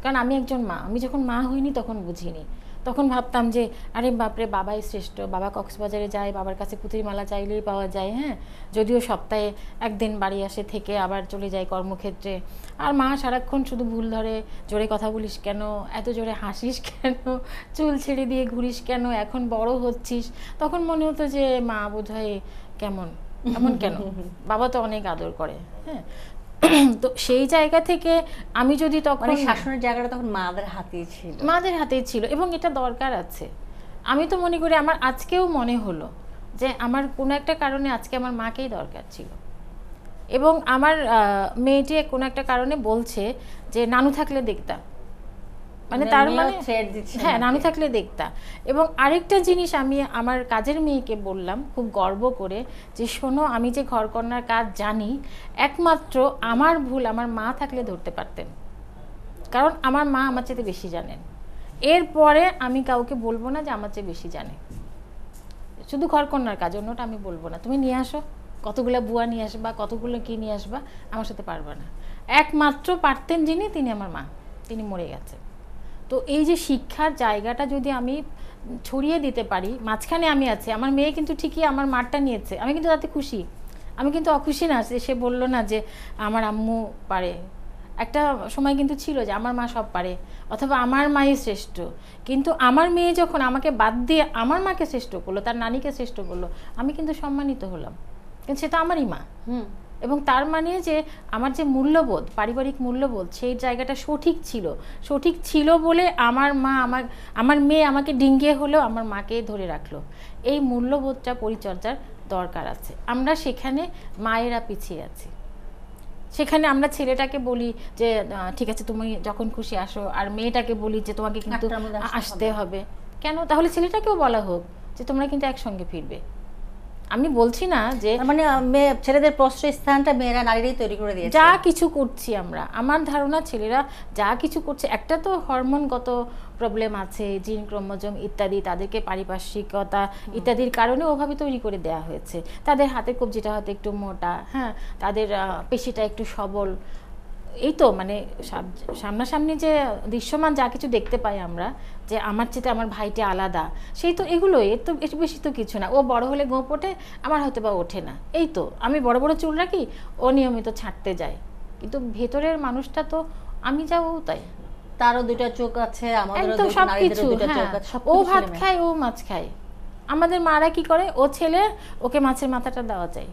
কারণ আমি একজন মা আমি যখন মা হইনি তখন বুঝিনি তখন ভাবতাম যে আরে বাপরে বাবাই শ্রেষ্ঠ বাবা কক্সবাজারে যায় বাবার কাছে পুঁতিমালা চাইলেই পাওয়া যায় হ্যাঁ যদিও সপ্তাহে একদিন বাড়ি আসে থেকে আবার চলে যায় কর্মক্ষেত্রে আর মা সারাক্ষণ শুধু ভুল ধরে জোরে কথা বলিস কেন এত জোরে হাসিস কেন চুল ছেড়ে দিয়ে ঘুরিস কেন এখন বড় হচ্ছিস তখন মনে হতো যে মা বোধ কেমন এমন কেন [laughs] বাবা তো অনেক আদর করে হ্যাঁ তো সেই জায়গা থেকে আমি যদি মানে তখন শাসনের জায়গাটা তখন মাদের হাতেই ছিল মাদের হাতেই ছিল এবং এটা দরকার আছে আমি তো মনে করি আমার আজকেও মনে হলো যে আমার কোনো একটা কারণে আজকে আমার মাকেই দরকার ছিল এবং আমার মেয়েটি কোনো একটা কারণে বলছে যে নানু থাকলে দেখতাম মানে, মানে তার মানে হ্যাঁ আমি থাকলে দেখতাম এবং আরেকটা জিনিস আমি আমার কাজের মেয়েকে বললাম খুব গর্ব করে যে শোনো আমি যে ঘরকন্যার কাজ জানি একমাত্র আমার ভুল আমার মা থাকলে ধরতে পারতেন কারণ আমার মা আমার চেয়ে বেশি জানেন এরপরে আমি কাউকে বলবো না যে আমার চেয়ে বেশি জানে শুধু ঘরকন্যার কাজ অন্যটা আমি বলবো না তুমি নিয়ে আসো কতগুলো বুয়া নিয়ে আসবা কতগুলো কী নিয়ে আসবা আমার সাথে পারবা না একমাত্র পারতেন যিনি তিনি আমার মা তিনি মরে গেছেন তো এই যে শিক্ষার জায়গাটা যদি আমি ছড়িয়ে দিতে পারি মাঝখানে আমি আছি আমার মেয়ে কিন্তু ঠিকই আমার মারটা নিয়েছে আমি কিন্তু তাতে খুশি আমি কিন্তু অখুশি না যে সে বলল না যে আমার আম্মু পারে একটা সময় কিন্তু ছিল যে আমার মা সব পারে অথবা আমার মাই শ্রেষ্ঠ কিন্তু আমার মেয়ে যখন আমাকে বাদ দিয়ে আমার মাকে শ্রেষ্ঠ করলো তার নানিকে শ্রেষ্ঠ করলো আমি কিন্তু সম্মানিত হলাম কিন্তু সে তো আমারই মা হুম এবং তার মানে যে আমার যে মূল্যবোধ পারিবারিক মূল্যবোধ সেই জায়গাটা সঠিক ছিল সঠিক ছিল বলে আমার মা আমার আমার মেয়ে আমাকে ডিঙ্গিয়ে হলেও আমার মাকে ধরে রাখলো এই মূল্যবোধটা পরিচর্যার দরকার আছে আমরা সেখানে মায়েরা পিছিয়ে আছি সেখানে আমরা ছেলেটাকে বলি যে ঠিক আছে তুমি যখন খুশি আসো আর মেয়েটাকে বলি যে তোমাকে কিন্তু আসতে হবে কেন তাহলে ছেলেটাকেও বলা হোক যে তোমরা কিন্তু একসঙ্গে ফিরবে আমি বলছি না যে মানে মেয়ে ছেলেদের প্রশ্রয় স্থানটা মেয়েরা নারীরাই তৈরি করে দিয়েছে যা কিছু করছি আমরা আমার ধারণা ছেলেরা যা কিছু করছে একটা তো হরমোনগত প্রবলেম আছে জিন ক্রোমোজোম ইত্যাদি তাদেরকে পারিপার্শ্বিকতা ইত্যাদির কারণে ওভাবে তৈরি করে দেয়া হয়েছে তাদের হাতের কবজিটা হয়তো একটু মোটা হ্যাঁ তাদের পেশিটা একটু সবল এই তো মানে সামনাসামনি যে দৃশ্যমান যা কিছু দেখতে পাই আমরা যে আমার চেয়ে আমার ভাইটি আলাদা সেই তো এগুলোই এর তো এর বেশি তো কিছু না ও বড় হলে গোঁপ ওঠে আমার হয়তো বা ওঠে না এই তো আমি বড় বড় চুল রাখি ও নিয়মিত ছাড়তে যায় কিন্তু ভেতরের মানুষটা তো আমি যাও তাই তারও দুটা চোখ আছে সব কিছু হ্যাঁ। ও ভাত খায় ও মাছ খায় আমাদের মারা কি করে ও ছেলে ওকে মাছের মাথাটা দেওয়া যায়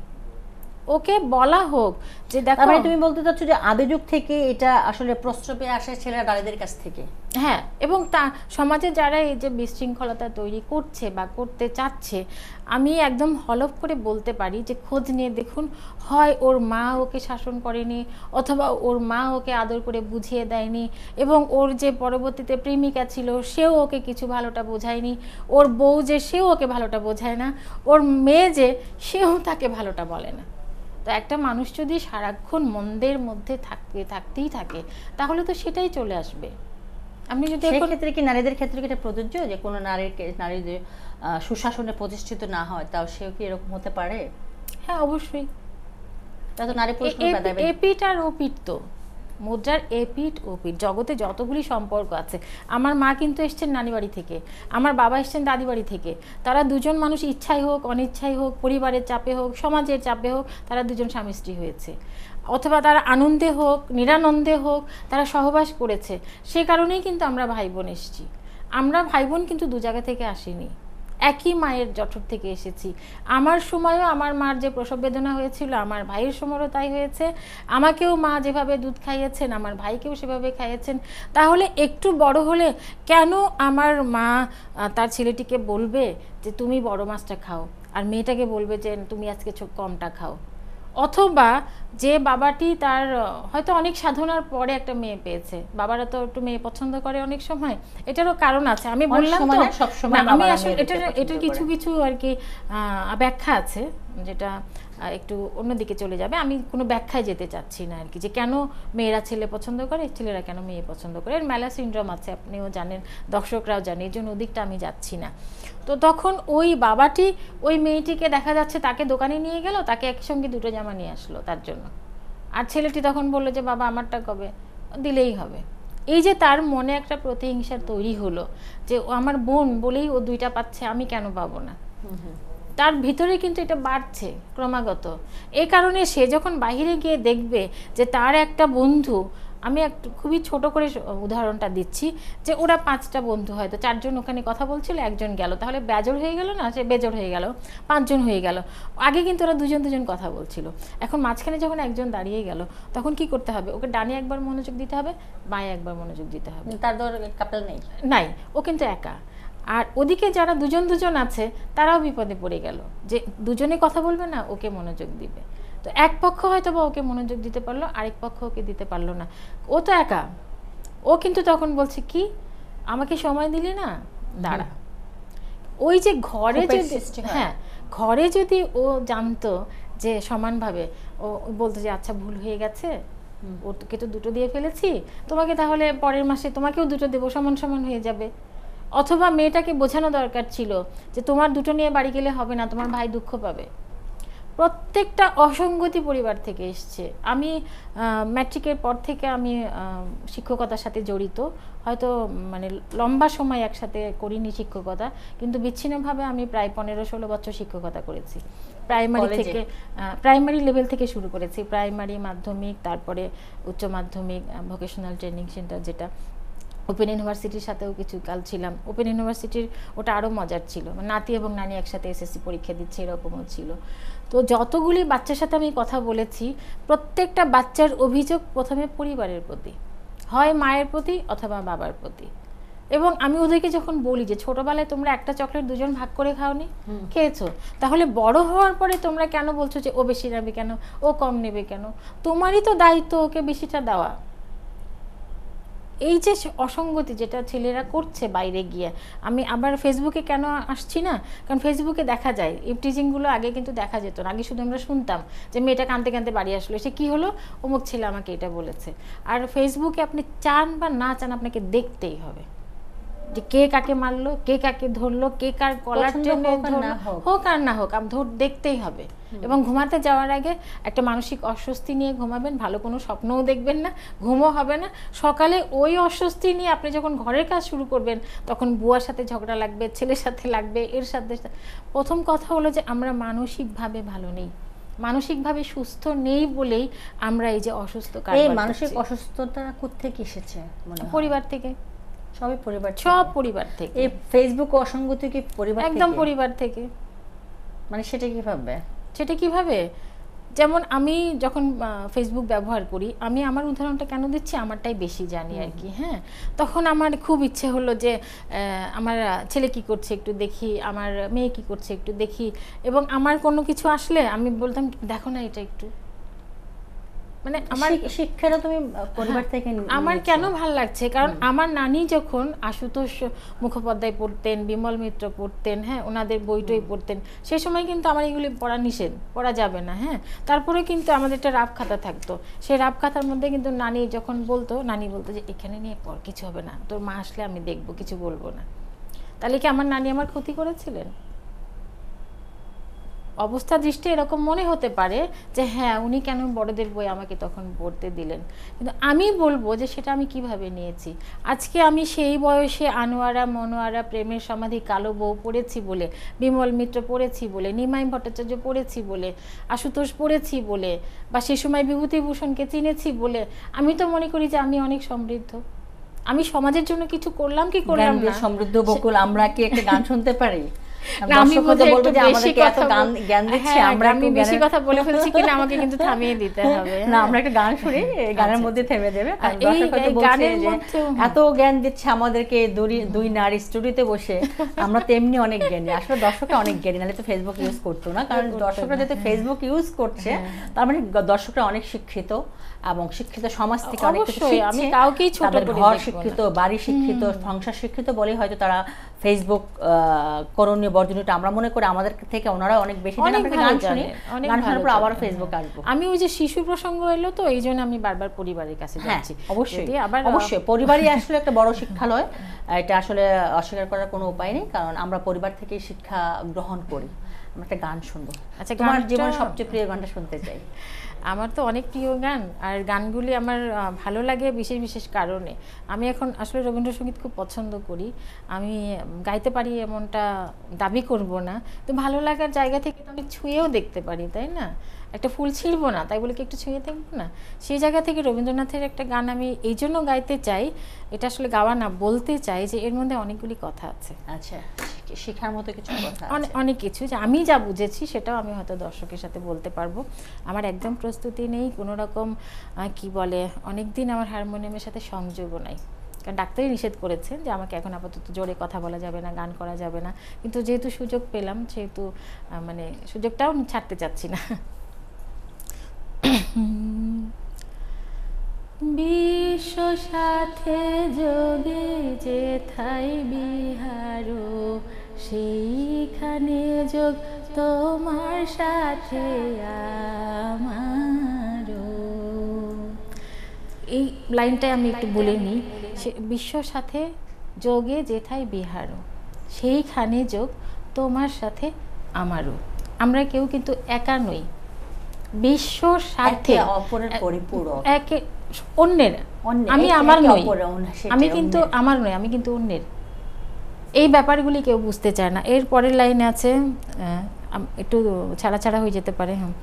ওকে বলা হোক যে দেখো মানে তুমি বলতে চাচ্ছ যে যুগ থেকে এটা আসলে প্রস্রবে আসে ছেলেরা নারীদের কাছ থেকে হ্যাঁ এবং তা সমাজে যারা এই যে বিশৃঙ্খলতা তৈরি করছে বা করতে চাচ্ছে আমি একদম হলফ করে বলতে পারি যে খোঁজ নিয়ে দেখুন হয় ওর মা ওকে শাসন করেনি অথবা ওর মা ওকে আদর করে বুঝিয়ে দেয়নি এবং ওর যে পরবর্তীতে প্রেমিকা ছিল সেও ওকে কিছু ভালোটা বোঝায়নি ওর বউ যে সেও ওকে ভালোটা বোঝায় না ওর মেয়ে যে সেও তাকে ভালোটা বলে না তো একটা মানুষ যদি সারাক্ষণ মন্দের মধ্যে থাকতে থাকতেই থাকে তাহলে তো সেটাই চলে আসবে আপনি যদি ক্ষেত্রে কি নারীদের ক্ষেত্রে কি এটা প্রযোজ্য যে কোনো নারীর নারীদের সুশাসনে প্রতিষ্ঠিত না হয় তাও সেও কি এরকম হতে পারে হ্যাঁ অবশ্যই তা তো নারী পুরুষ এপিট আর ওপিট তো মুদ্রার এপিট ওপিট জগতে যতগুলি সম্পর্ক আছে আমার মা কিন্তু এসছেন নানিবাড়ি থেকে আমার বাবা এসছেন দাদিবাড়ি থেকে তারা দুজন মানুষ ইচ্ছাই হোক অনিচ্ছাই হোক পরিবারের চাপে হোক সমাজের চাপে হোক তারা দুজন স্বামী স্ত্রী হয়েছে অথবা তারা আনন্দে হোক নিরানন্দে হোক তারা সহবাস করেছে সে কারণেই কিন্তু আমরা ভাই বোন এসছি আমরা ভাই বোন কিন্তু দু জায়গা থেকে আসিনি একই মায়ের জঠর থেকে এসেছি আমার সময়ও আমার মার যে প্রসব বেদনা হয়েছিল আমার ভাইয়ের সময়ও তাই হয়েছে আমাকেও মা যেভাবে দুধ খাইয়েছেন আমার ভাইকেও সেভাবে খাইয়েছেন তাহলে একটু বড় হলে কেন আমার মা তার ছেলেটিকে বলবে যে তুমি বড় মাছটা খাও আর মেয়েটাকে বলবে যে তুমি আজকে কমটা খাও অথবা যে বাবাটি তার হয়তো অনেক সাধনার পরে একটা মেয়ে পেয়েছে বাবারা তো একটু মেয়ে পছন্দ করে অনেক সময় এটারও কারণ আছে আমি বললাম আমি আসলে এটার এটার কিছু কিছু আর কি ব্যাখ্যা আছে যেটা একটু অন্যদিকে চলে যাবে আমি কোনো ব্যাখ্যায় যেতে চাচ্ছি না আর কি যে কেন মেয়েরা ছেলে পছন্দ করে ছেলেরা কেন মেয়ে পছন্দ করে এর মেলা সিন্ড্রোম আছে আপনিও জানেন দর্শকরাও জানেন এই জন্য ওদিকটা আমি যাচ্ছি না তো তখন ওই বাবাটি ওই মেয়েটিকে দেখা যাচ্ছে তাকে দোকানে নিয়ে গেল তাকে একসঙ্গে দুটো জামা নিয়ে আসলো তার জন্য আর ছেলেটি তখন বললো যে বাবা আমারটা কবে দিলেই হবে এই যে তার মনে একটা প্রতিহিংসার তৈরি হলো যে আমার বোন বলেই ও দুইটা পাচ্ছে আমি কেন পাবো না তার ভিতরে কিন্তু এটা বাড়ছে ক্রমাগত এ কারণে সে যখন বাহিরে গিয়ে দেখবে যে তার একটা বন্ধু আমি একটা খুবই ছোট করে উদাহরণটা দিচ্ছি যে ওরা পাঁচটা বন্ধু হয়তো চারজন ওখানে কথা বলছিল একজন গেল তাহলে বেজর হয়ে গেল না সে বেজর হয়ে গেল পাঁচজন হয়ে গেল আগে কিন্তু ওরা দুজন দুজন কথা বলছিল এখন মাঝখানে যখন একজন দাঁড়িয়ে গেল তখন কি করতে হবে ওকে ডানে একবার মনোযোগ দিতে হবে বাঁয়ে একবার মনোযোগ দিতে হবে তার ধর কাপল নেই নাই ও কিন্তু একা আর ওদিকে যারা দুজন দুজন আছে তারাও বিপদে পড়ে গেল যে দুজনে কথা বলবে না ওকে মনোযোগ দিবে তো এক পক্ষ হয়তো বা ওকে মনোযোগ দিতে পারলো আরেক পক্ষ ওকে দিতে পারলো না ও তো একা ও কিন্তু তখন বলছে কি আমাকে সময় দিলি না দাঁড়া ওই যে ঘরে যদি হ্যাঁ ঘরে যদি ও জানতো যে সমানভাবে ও বলতো যে আচ্ছা ভুল হয়ে গেছে ওকে তো দুটো দিয়ে ফেলেছি তোমাকে তাহলে পরের মাসে তোমাকেও দুটো দেবো সমান সমান হয়ে যাবে অথবা মেয়েটাকে বোঝানো দরকার ছিল যে তোমার দুটো নিয়ে বাড়ি গেলে হবে না তোমার ভাই দুঃখ পাবে প্রত্যেকটা অসঙ্গতি পরিবার থেকে এসছে আমি ম্যাট্রিকের পর থেকে আমি শিক্ষকতার সাথে জড়িত হয়তো মানে লম্বা সময় একসাথে করিনি শিক্ষকতা কিন্তু বিচ্ছিন্নভাবে আমি প্রায় পনেরো ষোলো বছর শিক্ষকতা করেছি প্রাইমারি থেকে প্রাইমারি লেভেল থেকে শুরু করেছি প্রাইমারি মাধ্যমিক তারপরে উচ্চ মাধ্যমিক ভোকেশনাল ট্রেনিং সেন্টার যেটা ওপেন ইউনিভার্সিটির সাথেও কিছু কাল ছিলাম ওপেন ইউনিভার্সিটির ওটা আরও মজার ছিল মানে নাতি এবং নানি একসাথে এসএসসি পরীক্ষা দিচ্ছে এরকমও ছিল তো যতগুলি বাচ্চার সাথে আমি কথা বলেছি প্রত্যেকটা বাচ্চার অভিযোগ প্রথমে পরিবারের প্রতি হয় মায়ের প্রতি অথবা বাবার প্রতি এবং আমি ওদেরকে যখন বলি যে ছোটবেলায় তোমরা একটা চকলেট দুজন ভাগ করে খাওনি খেয়েছো তাহলে বড় হওয়ার পরে তোমরা কেন বলছো যে ও বেশি নেবে কেন ও কম নেবে কেন তোমারই তো দায়িত্ব ওকে বেশিটা দেওয়া এই যে অসঙ্গতি যেটা ছেলেরা করছে বাইরে গিয়ে আমি আবার ফেসবুকে কেন আসছি না কারণ ফেসবুকে দেখা যায় টিচিংগুলো আগে কিন্তু দেখা যেত না আগে শুধু আমরা শুনতাম যে মেয়েটা কানতে কানতে বাড়ি আসলো সে কী হলো অমুক ছেলে আমাকে এটা বলেছে আর ফেসবুকে আপনি চান বা না চান আপনাকে দেখতেই হবে যে কে কাকে মারলো কে কাকে ধরলো কে কার কলার টেনে ধরলো হোক আর না হোক আমি ধর দেখতেই হবে এবং ঘুমাতে যাওয়ার আগে একটা মানসিক অস্বস্তি নিয়ে ঘুমাবেন ভালো কোনো স্বপ্নও দেখবেন না ঘুমও হবে না সকালে ওই অস্বস্তি নিয়ে আপনি যখন ঘরের কাজ শুরু করবেন তখন বুয়ার সাথে ঝগড়া লাগবে ছেলের সাথে লাগবে এর সাথে প্রথম কথা হলো যে আমরা মানসিকভাবে ভালো নেই মানসিকভাবে সুস্থ নেই বলেই আমরা এই যে অসুস্থ এই মানসিক অসুস্থতা কোথেকে এসেছে পরিবার থেকে সবই পরিবার সব পরিবার থেকে এই ফেসবুক অসঙ্গতি কি পরিবার একদম পরিবার থেকে মানে সেটা কিভাবে সেটা কিভাবে যেমন আমি যখন ফেসবুক ব্যবহার করি আমি আমার উদাহরণটা কেন দিচ্ছি আমারটাই বেশি জানি আর কি হ্যাঁ তখন আমার খুব ইচ্ছে হলো যে আমার ছেলে কি করছে একটু দেখি আমার মেয়ে কি করছে একটু দেখি এবং আমার কোনো কিছু আসলে আমি বলতাম দেখো না এটা একটু মানে আমার শিক্ষাটা তুমি হ্যাঁ, পরিবার থেকে আমার কেন ভাল লাগছে কারণ আমার নানি যখন আশুতোষ মুখোপাধ্যায় পড়তেন বিমল মিত্র পড়তেন হ্যাঁ ওনাদের বইটই পড়তেন সেই সময় কিন্তু আমার এগুলি পড়া নিষেধ পড়া যাবে না হ্যাঁ তারপরে কিন্তু আমাদের একটা রাব খাতা থাকতো সেই রাব খাতার মধ্যে কিন্তু নানি যখন বলতো নানি বলতো যে এখানে নিয়ে পড় কিছু হবে না তোর মা আসলে আমি দেখবো কিছু বলবো না তাহলে কি আমার নানি আমার ক্ষতি করেছিলেন অবস্থা দৃষ্টি এরকম মনে হতে পারে যে হ্যাঁ উনি কেন বড়দের বই আমাকে তখন পড়তে দিলেন কিন্তু আমি বলবো যে সেটা আমি কিভাবে নিয়েছি আজকে আমি সেই বয়সে আনোয়ারা মনোয়ারা প্রেমের সমাধি কালো বউ পড়েছি বলে বিমল মিত্র পড়েছি বলে নিমাই ভট্টাচার্য পড়েছি বলে আশুতোষ পড়েছি বলে বা সে সময় বিভূতিভূষণকে চিনেছি বলে আমি তো মনে করি যে আমি অনেক সমৃদ্ধ আমি সমাজের জন্য কিছু করলাম কি করলাম সমৃদ্ধ বকুল আমরা কি একটা গান শুনতে পারি হ্যাঁ, হ্যাঁ, আমি একটু বেশি কথা গান দিচ্ছি আমরা আমি বেশি কথা বলে ফেলছি কিনা আমাকে কিন্তু থামিয়ে দিতে হ্যাঁ, হবে না আমরা একটা গান শুনি আচ্ছা, গানের আচ্ছা। মধ্যে থেমে দেবে এত জ্ঞান দিচ্ছে আমাদেরকে দুই নারী স্টুডিওতে বসে আমরা তেমনি অনেক জ্ঞানী আসলে দর্শকরা অনেক জ্ঞানী নাহলে তো ফেসবুক ইউজ করতো না কারণ দর্শকরা যাতে ফেসবুক ইউজ করছে তার মানে দর্শকরা অনেক শিক্ষিত এবং শিক্ষিত সমাজ থেকে অনেক কিছু আমি কাউকেই ছোট ঘর শিক্ষিত বাড়ি শিক্ষিত সংসার শিক্ষিত বলে হয়তো তারা ফেসবুক করণীয় বর্জনীয়টা আমরা মনে করি আমাদের থেকে ওনারা অনেক বেশি গান শুনি গান পর আবার ফেসবুক হ্যাঁ। আসবো আমি ওই যে শিশু প্রসঙ্গ এলো তো এই জন্য আমি বারবার পরিবারের কাছে হ্যাঁ, যাচ্ছি অবশ্যই আবার অবশ্যই পরিবারই আসলে একটা বড় শিক্ষালয় [laughs] হ্যাঁ। এটা আসলে অস্বীকার করার কোনো উপায় নেই কারণ আমরা পরিবার থেকেই শিক্ষা গ্রহণ করি আমরা একটা গান শুনবো আচ্ছা তোমার জীবনের সবচেয়ে প্রিয় গানটা শুনতে চাই [laughs] আমার তো অনেক প্রিয় গান আর গানগুলি আমার ভালো লাগে বিশেষ বিশেষ কারণে আমি এখন আসলে রবীন্দ্রসঙ্গীত খুব পছন্দ করি আমি গাইতে পারি এমনটা দাবি করব না তো ভালো লাগার জায়গা থেকে আমি ছুঁয়েও দেখতে পারি তাই না একটা ফুল ছিঁড়ব না তাই বলে কি একটু ছুঁয়ে থাকবো না সেই জায়গা থেকে রবীন্দ্রনাথের একটা গান আমি এই জন্য গাইতে চাই এটা আসলে গাওয়া না বলতে চাই যে এর মধ্যে অনেকগুলি কথা আছে আচ্ছা শেখার মতো কিছু কথা অনেক কিছু যে আমি যা বুঝেছি সেটাও আমি হয়তো দর্শকের সাথে বলতে পারবো আমার একদম প্রস্তুতি নেই কোনো রকম কি বলে অনেক দিন আমার হারমোনিয়ামের সাথে সংযোগও নাই কারণ ডাক্তারই নিষেধ করেছেন যে আমাকে এখন আপাতত জোরে কথা বলা যাবে না গান করা যাবে না কিন্তু যেহেতু সুযোগ পেলাম সেহেতু মানে সুযোগটাও ছাড়তে চাচ্ছি না বিশ্ব সাথে যোগে যে থাই বিহার সেইখানে যোগ তোমার সাথে আমার এই লাইনটাই আমি একটু বলে নিই বিশ্ব সাথে যোগে যেথাই বিহার সেইখানে যোগ তোমার সাথে আমারও আমরা কেউ কিন্তু একা নই বিশ্ব স্বার্থে অপরের পরিপূরক একে অন্যের আমি আমার নই আমি কিন্তু আমার নয় আমি কিন্তু অন্যের এই ব্যাপারগুলি কেউ বুঝতে চায় না এর পরের লাইনে আছে একটু ছাড়া ছাড়া হয়ে যেতে পারে হ্যাঁ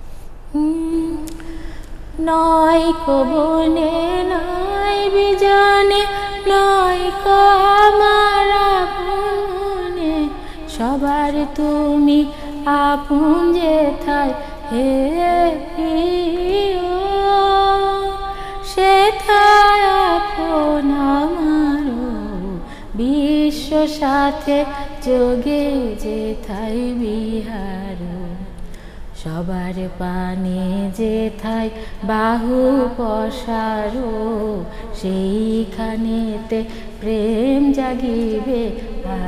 নয় কবনে নয় বিজানে নয় কামারা সবার তুমি আপন যে থায় হে সেথায় বিশ্ব সাথে যোগে যে থাই বিহার সবার পানে যে থাই বাহু পসার সেইখানেতে প্রেম জাগিবে আ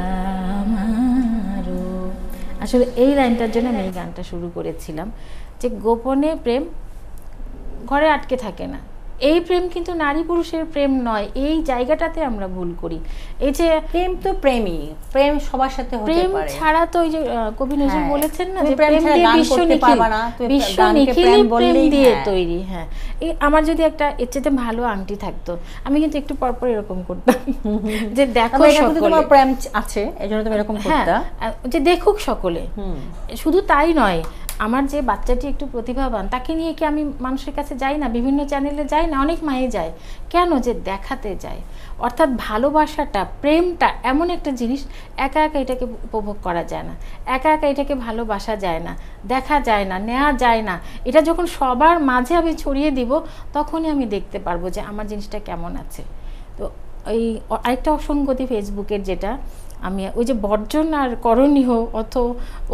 আসলে এই লাইনটার জন্য আমি এই গানটা শুরু করেছিলাম যে গোপনে প্রেম ঘরে আটকে থাকে না এই প্রেম কিন্তু নারী পুরুষের প্রেম নয় এই জায়গাটাতে আমরা ভুল করি এই যে প্রেম তো প্রেমই প্রেম সবার সাথে হতে প্রেম ছাড়া তো ওই যে কবি নজরুল হ্যাঁ, বলেছেন না যে প্রেম দিয়ে বিশ্ব নিখিল বিশ্ব নিখিল প্রেম দিয়ে হ্যাঁ। তৈরি হ্যাঁ এই আমার যদি একটা এর চেয়ে ভালো আংটি থাকতো আমি কিন্তু একটু পরপর এরকম করতাম যে দেখো সকলে তোমার প্রেম আছে এজন্য তুমি এরকম হ্যাঁ, করতা যে দেখুক সকলে শুধু তাই নয় আমার যে বাচ্চাটি একটু প্রতিভাবান তাকে নিয়ে কি আমি মানুষের কাছে যাই না বিভিন্ন চ্যানেলে যাই না অনেক মায়ে যায় কেন যে দেখাতে যায় অর্থাৎ ভালোবাসাটা প্রেমটা এমন একটা জিনিস একা একা এটাকে উপভোগ করা যায় না একা একা এটাকে ভালোবাসা যায় না দেখা যায় না নেওয়া যায় না এটা যখন সবার মাঝে আমি ছড়িয়ে দিব তখনই আমি দেখতে পারবো যে আমার জিনিসটা কেমন আছে তো এই আরেকটা অসঙ্গতি ফেসবুকের যেটা আমি ওই যে বর্জন আর করণীয় অত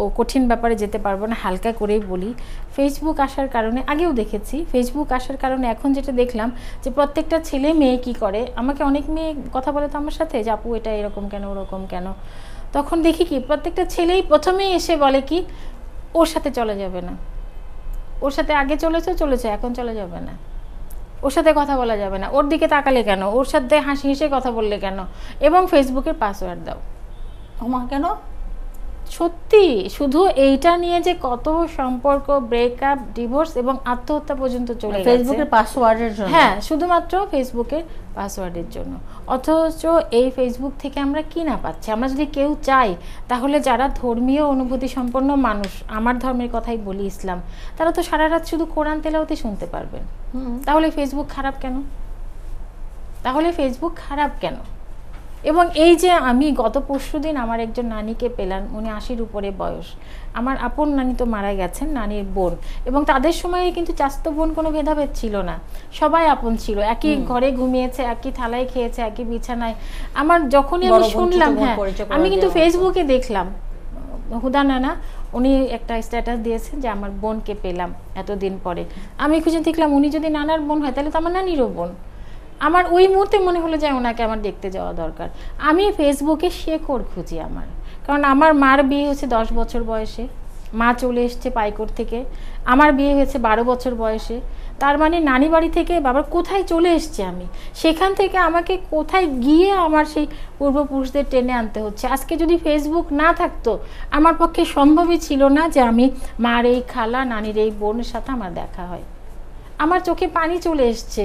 ও কঠিন ব্যাপারে যেতে পারবো না হালকা করেই বলি ফেসবুক আসার কারণে আগেও দেখেছি ফেসবুক আসার কারণে এখন যেটা দেখলাম যে প্রত্যেকটা ছেলে মেয়ে কি করে আমাকে অনেক মেয়ে কথা বলে তো আমার সাথে যে আপু এটা এরকম কেন ওরকম কেন তখন দেখি কি প্রত্যেকটা ছেলেই প্রথমেই এসে বলে কি ওর সাথে চলা যাবে না ওর সাথে আগে চলেছে চলেছে এখন চলে যাবে না ওর সাথে কথা বলা যাবে না ওর দিকে তাকালে কেন ওর সাথে হাসি হেসে কথা বললে কেন এবং ফেসবুকের পাসওয়ার্ড দাও আমার কেন সত্যি শুধু এইটা নিয়ে যে কত সম্পর্ক ব্রেকআপ ডিভোর্স এবং আত্মহত্যা পর্যন্ত চলে ফেসবুকের মানে পাসওয়ার্ডের জন্য হ্যাঁ শুধুমাত্র ফেসবুকের পাসওয়ার্ডের জন্য অথচ এই ফেসবুক থেকে আমরা কি না পাচ্ছি আমরা যদি কেউ চাই তাহলে যারা ধর্মীয় অনুভূতি সম্পন্ন মানুষ আমার ধর্মের কথাই বলি ইসলাম তারা তো সারা রাত শুধু কোরআন তেলাওতে শুনতে পারবেন তাহলে ফেসবুক খারাপ কেন তাহলে ফেসবুক খারাপ কেন এবং এই যে আমি গত পরশু দিন আমার একজন নানিকে পেলাম উনি আশির উপরে বয়স আমার আপন নানি তো মারা গেছেন নানির বোন এবং তাদের সময়ে কিন্তু চাস্ত বোন কোনো ভেদাভেদ ছিল না সবাই আপন ছিল একই ঘরে ঘুমিয়েছে একই থালায় খেয়েছে একই বিছানায় আমার যখনই আমি শুনলাম হ্যাঁ আমি কিন্তু ফেসবুকে দেখলাম হুদা নানা উনি একটা স্ট্যাটাস দিয়েছেন যে আমার বোনকে পেলাম এতদিন পরে আমি খুঁজে দেখলাম উনি যদি নানার বোন হয় তাহলে তো আমার নানিরও বোন আমার ওই মুহূর্তে মনে হলো যে ওনাকে আমার দেখতে যাওয়া দরকার আমি ফেসবুকে শেখর খুঁজি আমার কারণ আমার মার বিয়ে হয়েছে দশ বছর বয়সে মা চলে এসছে পাইকোট থেকে আমার বিয়ে হয়েছে বারো বছর বয়সে তার মানে নানি বাড়ি থেকে বাবার কোথায় চলে এসছে আমি সেখান থেকে আমাকে কোথায় গিয়ে আমার সেই পূর্বপুরুষদের টেনে আনতে হচ্ছে আজকে যদি ফেসবুক না থাকতো আমার পক্ষে সম্ভবই ছিল না যে আমি মার এই খালা নানির এই বোনের সাথে আমার দেখা হয় আমার চোখে পানি চলে এসছে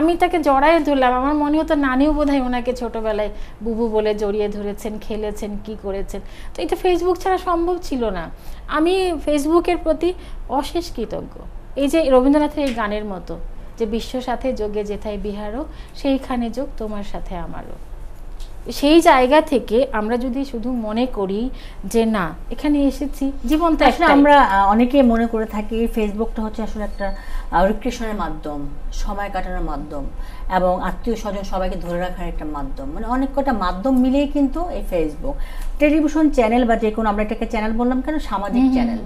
আমি তাকে জড়ায়ে ধরলাম আমার মনে হতো নানিও বোধহয় ওনাকে ছোটোবেলায় বুবু বলে জড়িয়ে ধরেছেন খেলেছেন কি করেছেন তো এটা ফেসবুক ছাড়া সম্ভব ছিল না আমি ফেসবুকের প্রতি অশেষ কৃতজ্ঞ এই যে রবীন্দ্রনাথের এই গানের মতো যে বিশ্ব সাথে যোগে যেথায় বিহারও সেইখানে যোগ তোমার সাথে আমারও সেই জায়গা থেকে আমরা যদি শুধু মনে করি যে না এখানে এসেছি জীবন তো আসলে আমরা অনেকে মনে করে থাকি ফেসবুকটা হচ্ছে আসলে একটা রিক্রেশনের মাধ্যম সময় কাটানোর মাধ্যম এবং আত্মীয় স্বজন সবাইকে ধরে রাখার একটা মাধ্যম মানে অনেক কটা মাধ্যম মিলেই কিন্তু এই ফেসবুক টেলিভিশন চ্যানেল বা যে কোনো আমরা এটাকে চ্যানেল বললাম কেন সামাজিক চ্যানেল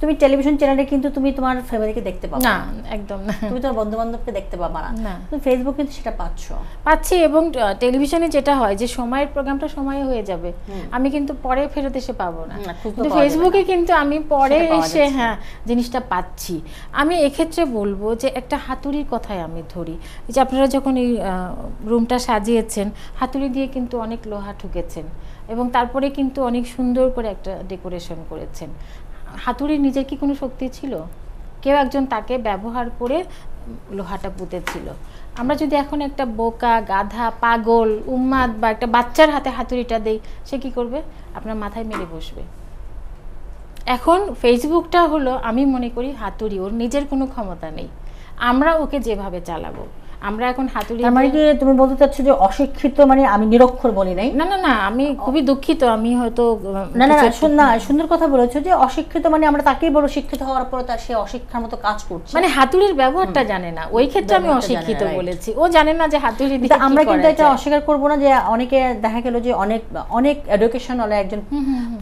তুমি টেলিভিশন চ্যানেলে কিন্তু তুমি তোমার ফ্যামিলিকে দেখতে পাবে না একদম না তুমি তোমার বন্ধু বান্ধবকে দেখতে পাবে না তুমি ফেসবুক কিন্তু সেটা পাচ্ছ পাচ্ছি এবং টেলিভিশনে যেটা হয় যে সময়ের প্রোগ্রামটা সময়ে হয়ে যাবে আমি কিন্তু পরে ফেরত এসে পাবো না কিন্তু ফেসবুকে কিন্তু আমি পরে এসে হ্যাঁ জিনিসটা পাচ্ছি আমি এক্ষেত্রে বলবো যে একটা হাতুড়ির কথাই আমি ধরি যে আপনারা যখন এই রুমটা সাজিয়েছেন হাতুড়ি দিয়ে কিন্তু অনেক লোহা ঠুকেছেন এবং তারপরে কিন্তু অনেক সুন্দর করে একটা ডেকোরেশন করেছেন হাতুড়ির নিজের কি কোনো শক্তি ছিল কেউ একজন তাকে ব্যবহার করে লোহাটা পুঁতেছিল আমরা যদি এখন একটা বোকা গাধা পাগল উম্মাদ বা একটা বাচ্চার হাতে হাতুড়িটা দেই সে কি করবে আপনার মাথায় মেরে বসবে এখন ফেসবুকটা হলো আমি মনে করি হাতুড়ি ওর নিজের কোনো ক্ষমতা নেই আমরা ওকে যেভাবে চালাবো আমরা এখন হাতুড়ি আমার মানে কি তুমি বলতে চাচ্ছ যে অশিক্ষিত মানে আমি নিরক্ষর বলি নাই না না না আমি খুবই দুঃখিত আমি হয়তো না না শুন না সুন্দর কথা বলেছো যে অশিক্ষিত মানে আমরা তাকেই বড় শিক্ষিত হওয়ার পর তার সে অশিক্ষার মতো কাজ করছে মানে হাতুড়ির ব্যবহারটা জানে না ওই ক্ষেত্রে আমি অশিক্ষিত বলেছি ও জানে না যে হাতুড়ি দিয়ে আমরা কিন্তু এটা অস্বীকার করব না যে অনেকে দেখা গেল যে অনেক অনেক এডুকেশন হলে একজন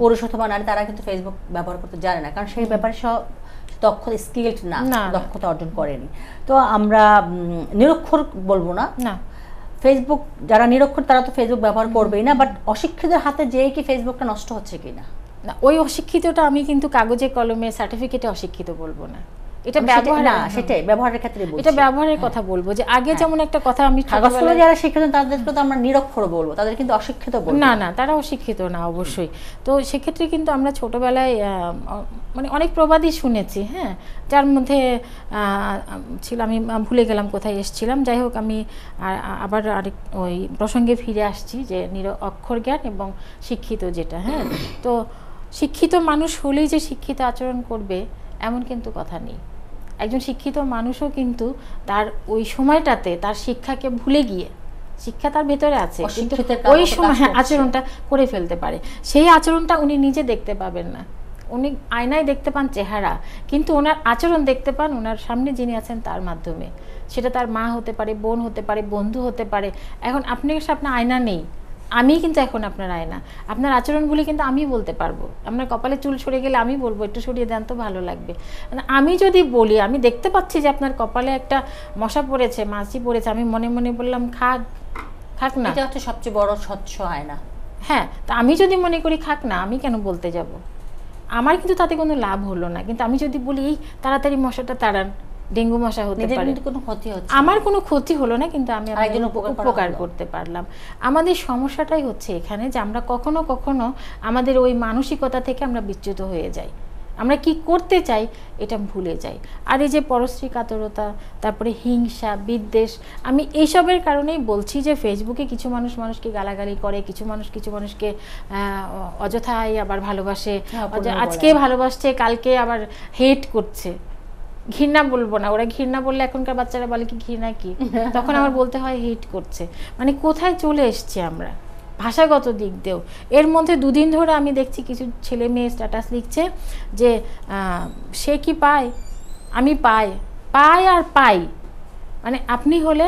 পুরুষ অথবা নারী তারা কিন্তু ফেসবুক ব্যবহার করতে জানে না কারণ সেই ব্যাপারে সব দক্ষ স্কিলড না দক্ষতা অর্জন করেনি তো আমরা নিরক্ষর বলবো না ফেসবুক যারা নিরক্ষর তারা তো ফেসবুক ব্যবহার করবেই না বাট অশিক্ষিতের হাতে যেয়ে কি ফেসবুকটা নষ্ট হচ্ছে কিনা না ওই অশিক্ষিতটা আমি কিন্তু কাগজে কলমে সার্টিফিকেটে অশিক্ষিত বলবো না এটা ব্যবহার না সেটাই ব্যবহারের ক্ষেত্রে এটা ব্যবহারের হ্যাঁ, কথা বলবো যে আগে হ্যাঁ। যেমন একটা কথা আমি কাগজগুলো যারা শিক্ষিত তাদের তো আমরা নিরক্ষর বলবো তাদের কিন্তু অশিক্ষিত বলবো না না তারাও শিক্ষিত না অবশ্যই তো সেক্ষেত্রে কিন্তু আমরা ছোটবেলায় মানে অনেক প্রবাদই শুনেছি হ্যাঁ যার মধ্যে ছিল আমি ভুলে গেলাম কোথায় এসেছিলাম যাই হোক আমি আবার আরেক ওই প্রসঙ্গে ফিরে আসছি যে নির অক্ষর জ্ঞান এবং শিক্ষিত যেটা হ্যাঁ তো শিক্ষিত মানুষ হলেই যে শিক্ষিত আচরণ করবে এমন কিন্তু কথা নেই একজন শিক্ষিত মানুষও কিন্তু তার ওই সময়টাতে তার শিক্ষাকে ভুলে গিয়ে শিক্ষা তার ভেতরে আছে কিন্তু ওই সময় হ্যাঁ, আচরণটা করে ফেলতে পারে সেই আচরণটা উনি নিজে দেখতে পাবেন না উনি আয়নায় দেখতে পান চেহারা কিন্তু ওনার আচরণ দেখতে পান ওনার সামনে যিনি আছেন তার মাধ্যমে সেটা তার মা হতে পারে বোন হতে পারে বন্ধু হতে পারে এখন আপনার সামনে আয়না নেই আমি কিন্তু এখন আপনার আয়না আপনার আচরণগুলি কিন্তু আমি বলতে পারবো আপনার কপালে চুল সরে গেলে আমি বলবো একটু সরিয়ে দেন তো ভালো লাগবে মানে আমি যদি বলি আমি দেখতে পাচ্ছি যে আপনার কপালে একটা মশা পড়েছে মাছি পড়েছে আমি মনে মনে বললাম খাক খাক না এটা হচ্ছে সবচেয়ে বড় স্বচ্ছ আয়না হ্যাঁ তা আমি যদি মনে করি খাক না আমি কেন বলতে যাব আমার কিন্তু তাতে কোনো লাভ হলো না কিন্তু আমি যদি বলি এই তাড়াতাড়ি মশাটা তাড়ান ডেঙ্গু মশা হতে পারে কোনো ক্ষতি হচ্ছে আমার কোনো ক্ষতি হলো না কিন্তু আমি একজন উপকার করতে পারলাম আমাদের সমস্যাটাই হচ্ছে এখানে যে আমরা কখনো কখনো আমাদের ওই মানসিকতা থেকে আমরা বিচ্যুত হয়ে যাই আমরা কি করতে চাই এটা ভুলে যাই আর এই যে পরশ্রী কাতরতা তারপরে হিংসা বিদ্বেষ আমি এইসবের কারণেই বলছি যে ফেসবুকে কিছু মানুষ মানুষকে গালাগালি করে কিছু মানুষ কিছু মানুষকে অযথায় আবার ভালোবাসে হ্যাঁ, আজকে ভালোবাসছে কালকে আবার হেট করছে ঘৃণা বলবো না ওরা ঘৃণা বললে এখনকার বাচ্চারা বলে কি ঘৃণা কি [laughs] তখন আমার বলতে হয় হিট করছে মানে কোথায় চলে এসছি আমরা ভাষাগত দিক দিয়েও এর মধ্যে দুদিন ধরে আমি দেখছি কিছু ছেলে মেয়ে স্ট্যাটাস লিখছে যে সে কি পায় আমি পাই পাই আর পাই মানে আপনি হলে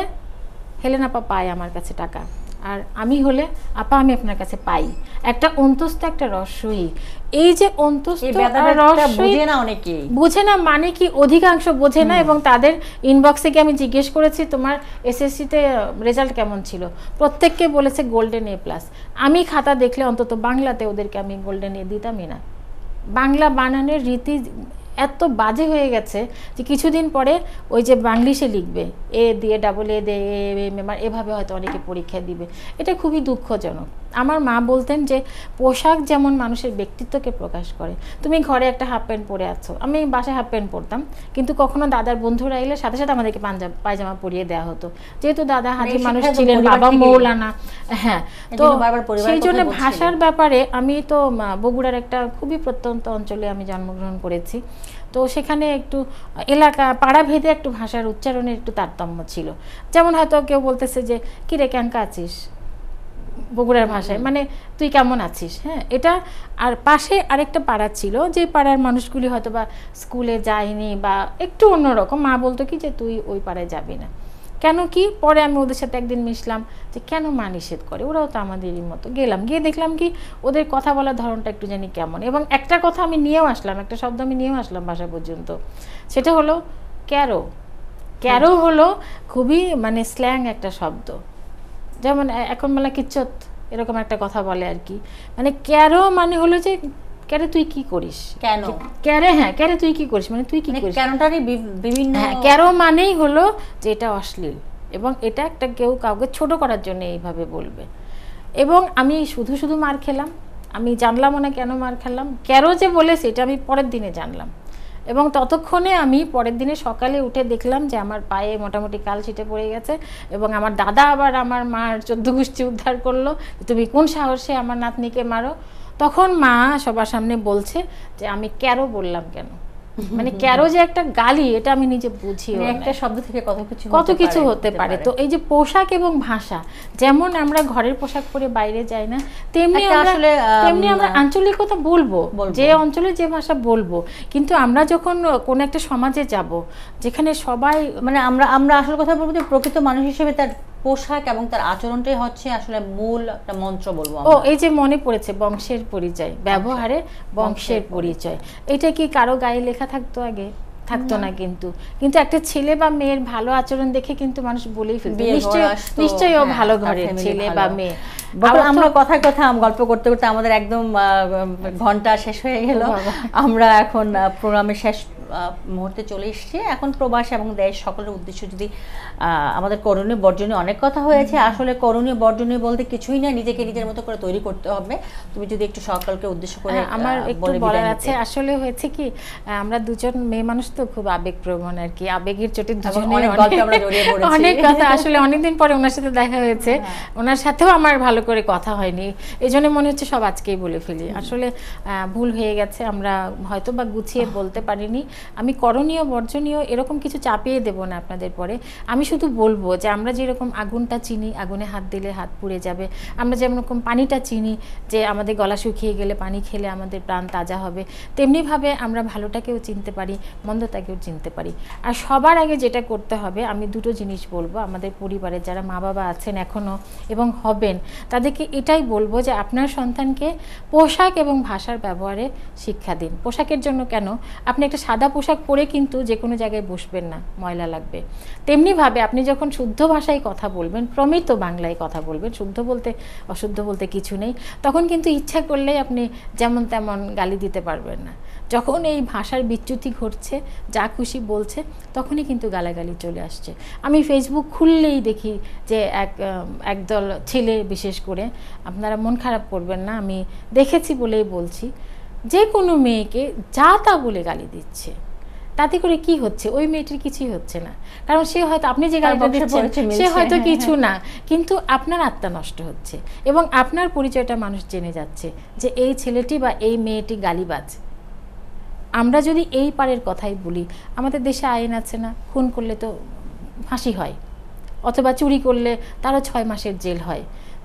হেলেন আপা পায় আমার কাছে টাকা আর আমি হলে আপা আমি আপনার কাছে পাই একটা অন্তস্থ একটা রহস্যই এই যে বুঝে না বুঝে না মানে কি অধিকাংশ বোঝে না এবং তাদের ইনবক্সে গিয়ে আমি জিজ্ঞেস করেছি তোমার এসএসসিতে রেজাল্ট কেমন ছিল প্রত্যেককে বলেছে গোল্ডেন এ প্লাস আমি খাতা দেখলে অন্তত বাংলাতে ওদেরকে আমি গোল্ডেন এ দিতামই না বাংলা বানানের রীতি এত বাজে হয়ে গেছে যে কিছুদিন পরে ওই যে বাংলিশে লিখবে এ দিয়ে ডাবল এ দিয়ে এভাবে হয়তো অনেকে পরীক্ষা দিবে এটা খুবই দুঃখজনক আমার মা বলতেন যে পোশাক যেমন মানুষের ব্যক্তিত্বকে প্রকাশ করে তুমি ঘরে একটা হাফ প্যান্ট পরে আছো আমি বাসায় হাফ প্যান্ট পরতাম কিন্তু কখনো দাদার বন্ধুরা এলে সাথে সাথে আমাদেরকে পাঞ্জাব পায়জামা পরিয়ে দেওয়া হতো যেহেতু দাদা মানে হাজি মানুষ ছিলেন বাবা মৌলানা হ্যাঁ তো সেই জন্য ভাষার ব্যাপারে আমি তো বগুড়ার একটা খুবই প্রত্যন্ত অঞ্চলে আমি জন্মগ্রহণ করেছি তো সেখানে একটু এলাকা পাড়া ভেদে একটু ভাষার উচ্চারণের একটু তারতম্য ছিল যেমন হয়তো কেউ বলতেছে যে কিরে ক্যাঙ্কা আছিস বগুড়ার ভাষায় মানে তুই কেমন আছিস হ্যাঁ এটা আর পাশে আরেকটা পাড়া ছিল যে পাড়ার মানুষগুলি হয়তো বা স্কুলে যায়নি বা একটু অন্যরকম মা বলতো কি যে তুই ওই পাড়ায় যাবি না কেন কি পরে আমি ওদের সাথে একদিন মিশলাম যে কেন মা নিষেধ করে ওরাও তো আমাদেরই মতো গেলাম গিয়ে দেখলাম কি ওদের কথা বলার ধরনটা একটু জানি কেমন এবং একটা কথা আমি নিয়েও আসলাম একটা শব্দ আমি নিয়েও আসলাম বাসা পর্যন্ত সেটা হলো ক্যারো ক্যারো হলো খুবই মানে স্ল্যাং একটা শব্দ যেমন এখন মেলা কিচ্ছত এরকম একটা কথা বলে আর কি মানে ক্যারো মানে হলো যে ক্যারে তুই কি করিস কেন ক্যারে হ্যাঁ ক্যারে তুই কি করিস মানে তুই কি মানে করিস কেনটারই বিভিন্ন হ্যাঁ ক্যারো মানেই হলো যে এটা অশ্লীল এবং এটা একটা কেউ কাউকে ছোট করার জন্য এইভাবে বলবে এবং আমি শুধু শুধু মার খেলাম আমি জানলামও না কেন মার খেলাম ক্যারো যে বলেছে এটা আমি পরের দিনে জানলাম এবং ততক্ষণে আমি পরের দিনে সকালে উঠে দেখলাম যে আমার পায়ে মোটামুটি কাল ছিটে পড়ে গেছে এবং আমার দাদা আবার আমার মার চোদ্দ গোষ্ঠী উদ্ধার করলো তুমি কোন সাহসে আমার নাতনিকে মারো তখন মা সবার সামনে বলছে যে আমি কেন বললাম কেন মানে কেরো যে একটা গালি এটা আমি নিজে বুঝি মানে একটা শব্দ থেকে কত কিছু কত কিছু হতে পারে তো এই যে পোশাক এবং ভাষা যেমন আমরা ঘরের পোশাক পরে বাইরে যাই না তেমনি আসলে তেমনি আমরা আঞ্চলিকতা বলবো যে অঞ্চলে যে ভাষা বলবো কিন্তু আমরা যখন কোন একটা সমাজে যাব যেখানে সবাই মানে আমরা আমরা আসল কথা বলবো যে প্রকৃত মানুষ হিসেবে তার পোশাক এবং তার আচরণটাই হচ্ছে আসলে মূল একটা মন্ত্র বলবো ও এই যে মনে পড়েছে বংশের পরিচয় ব্যবহারে আচ্ছা, বংশের পরিচয় এটা কি কারো গায়ে লেখা থাকতো আগে থাকতো না কিন্তু কিন্তু একটা ছেলে বা মেয়ের ভালো আচরণ দেখে কিন্তু মানুষ বলেই ফেলবে নিশ্চয় নিশ্চয়ই ও হ্যাঁ, ভালো ঘরের ছেলে বা মেয়ে আমরা কথা কথা গল্প করতে করতে আমাদের একদম ঘন্টা শেষ হয়ে গেল আমরা এখন প্রোগ্রামের শেষ মুহূর্তে চলে এসছি এখন প্রবাস এবং দেশ সকলের উদ্দেশ্য যদি আমাদের করণীয় বর্জনীয় অনেক কথা হয়েছে আসলে করণীয় বর্জনীয় বলতে কিছুই না নিজেকে নিজের মতো করে তৈরি করতে হবে তুমি যদি একটু সকালকে উদ্দেশ্য করে হ্যাঁ, আমার একটু বলার আছে আসলে হয়েছে কি আমরা দুজন মেয়ে মানুষ তো খুব আবেগপ্রবণ আর কি আবেগের চোটে দুজনে [laughs] অনেক কথা আসলে অনেকদিন পরে ওনার সাথে দেখা হয়েছে হ্যাঁ। ওনার সাথেও আমার ভালো করে কথা হয়নি এই মনে হচ্ছে সব আজকেই বলে ফেলি আসলে ভুল হয়ে গেছে আমরা হয়তো বা গুছিয়ে বলতে পারিনি আমি করণীয় বর্জনীয় এরকম কিছু চাপিয়ে দেব না আপনাদের পরে আমি শুধু বলবো যে আমরা যেরকম আগুনটা চিনি আগুনে হাত দিলে হাত পুড়ে যাবে আমরা যেমন রকম পানিটা চিনি যে আমাদের গলা শুকিয়ে গেলে পানি খেলে আমাদের প্রাণ তাজা হবে তেমনিভাবে আমরা ভালোটাকেও চিনতে পারি মন্দতাকেও চিনতে পারি আর সবার আগে যেটা করতে হবে আমি দুটো জিনিস বলবো আমাদের পরিবারের যারা মা বাবা আছেন এখনও এবং হবেন তাদেরকে এটাই বলবো যে আপনার সন্তানকে পোশাক এবং ভাষার ব্যবহারে শিক্ষা দিন পোশাকের জন্য কেন আপনি একটা সাদা পোশাক পরে কিন্তু যে কোনো জায়গায় বসবেন না ময়লা লাগবে তেমনিভাবে আপনি যখন শুদ্ধ ভাষায় কথা বলবেন প্রমিত বাংলায় কথা বলবেন শুদ্ধ বলতে অশুদ্ধ বলতে কিছু নেই তখন কিন্তু ইচ্ছা করলেই আপনি যেমন তেমন গালি দিতে পারবেন না যখন এই ভাষার বিচ্যুতি ঘটছে যা খুশি বলছে তখনই কিন্তু গালাগালি চলে আসছে আমি ফেসবুক খুললেই দেখি যে এক একদল ছেলে বিশেষ করে আপনারা মন খারাপ করবেন না আমি দেখেছি বলেই বলছি যে কোনো মেয়েকে যা তা বলে গালি দিচ্ছে তাতে করে কি হচ্ছে ওই মেয়েটির কিছুই হচ্ছে না কারণ সে হয়তো আপনি যে গালটা দিচ্ছেন সে হয়তো হ্যাঁ, কিছু হ্যাঁ। না কিন্তু আপনার আত্মা নষ্ট হচ্ছে এবং আপনার পরিচয়টা মানুষ জেনে যাচ্ছে যে এই ছেলেটি বা এই মেয়েটি গালিবাজ আমরা যদি এই পারের কথাই বলি আমাদের দেশে আইন আছে না খুন করলে তো ফাঁসি হয় অথবা চুরি করলে তারও ছয় মাসের জেল হয়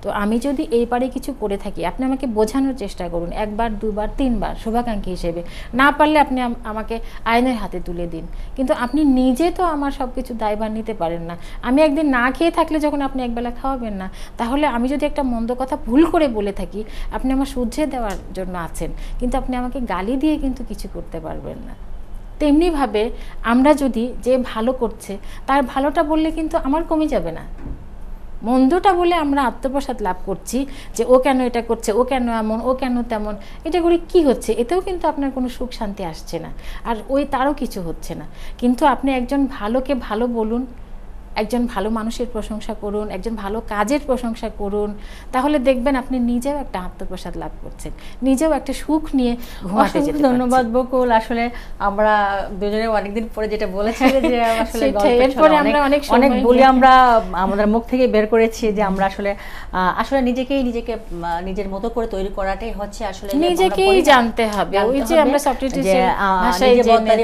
তো আমি যদি এইবারে কিছু করে থাকি আপনি আমাকে বোঝানোর চেষ্টা করুন একবার দুবার তিনবার শুভাকাঙ্ক্ষী হিসেবে না পারলে আপনি আমাকে আয়নের হাতে তুলে দিন কিন্তু আপনি নিজে তো আমার সব কিছু দায়ভার নিতে পারেন না আমি একদিন না খেয়ে থাকলে যখন আপনি একবেলা খাওয়াবেন না তাহলে আমি যদি একটা মন্দ কথা ভুল করে বলে থাকি আপনি আমার শুধরে দেওয়ার জন্য আছেন কিন্তু আপনি আমাকে গালি দিয়ে কিন্তু কিছু করতে পারবেন না তেমনিভাবে আমরা যদি যে ভালো করছে তার ভালোটা বললে কিন্তু আমার কমে যাবে না মন্দটা বলে আমরা আত্মপ্রসাদ লাভ করছি যে ও কেন এটা করছে ও কেন এমন ও কেন তেমন এটা করে কি হচ্ছে এতেও কিন্তু আপনার কোনো সুখ শান্তি আসছে না আর ওই তারও কিছু হচ্ছে না কিন্তু আপনি একজন ভালোকে ভালো বলুন একজন ভালো মানুষের প্রশংসা করুন একজন ভালো কাজের প্রশংসা করুন তাহলে দেখবেন আপনি নিজেও একটা আত্মপ্রসাদ লাভ করছেন নিজেও একটা সুখ নিয়ে ঘুমাতে যেতে ধন্যবাদ বকুল আসলে আমরা দুজনে অনেকদিন পরে যেটা বলেছিলে [laughs] আমরা অনেক বলে আমরা আমাদের মুখ থেকে বের করেছি যে আমরা আসলে আসলে নিজেকেই নিজেকে নিজের মতো করে তৈরি করাটাই হচ্ছে আসলে নিজেকেই জানতে হবে ওই যে আমরা সাবস্টিটিউশন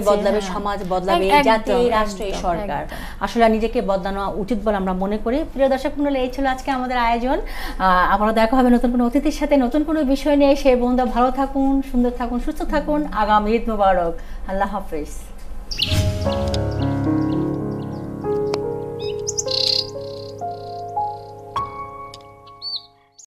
বদলাবে হ্যাঁ। সমাজ বদলাবে জাতি রাষ্ট্র সরকার আসলে নিজেকে বদলাবে পদ্মা নেওয়া উচিত বলে আমরা মনে করি প্রিয় দর্শক মন্ডলে এই ছিল আজকে আমাদের আয়োজন আবারও দেখা হবে নতুন কোনো অতিথির সাথে নতুন কোনো বিষয় নিয়ে সে বন্ধু ভালো থাকুন সুন্দর থাকুন সুস্থ থাকুন আগাম ঈদ মুবারক আল্লাহ হাফিজ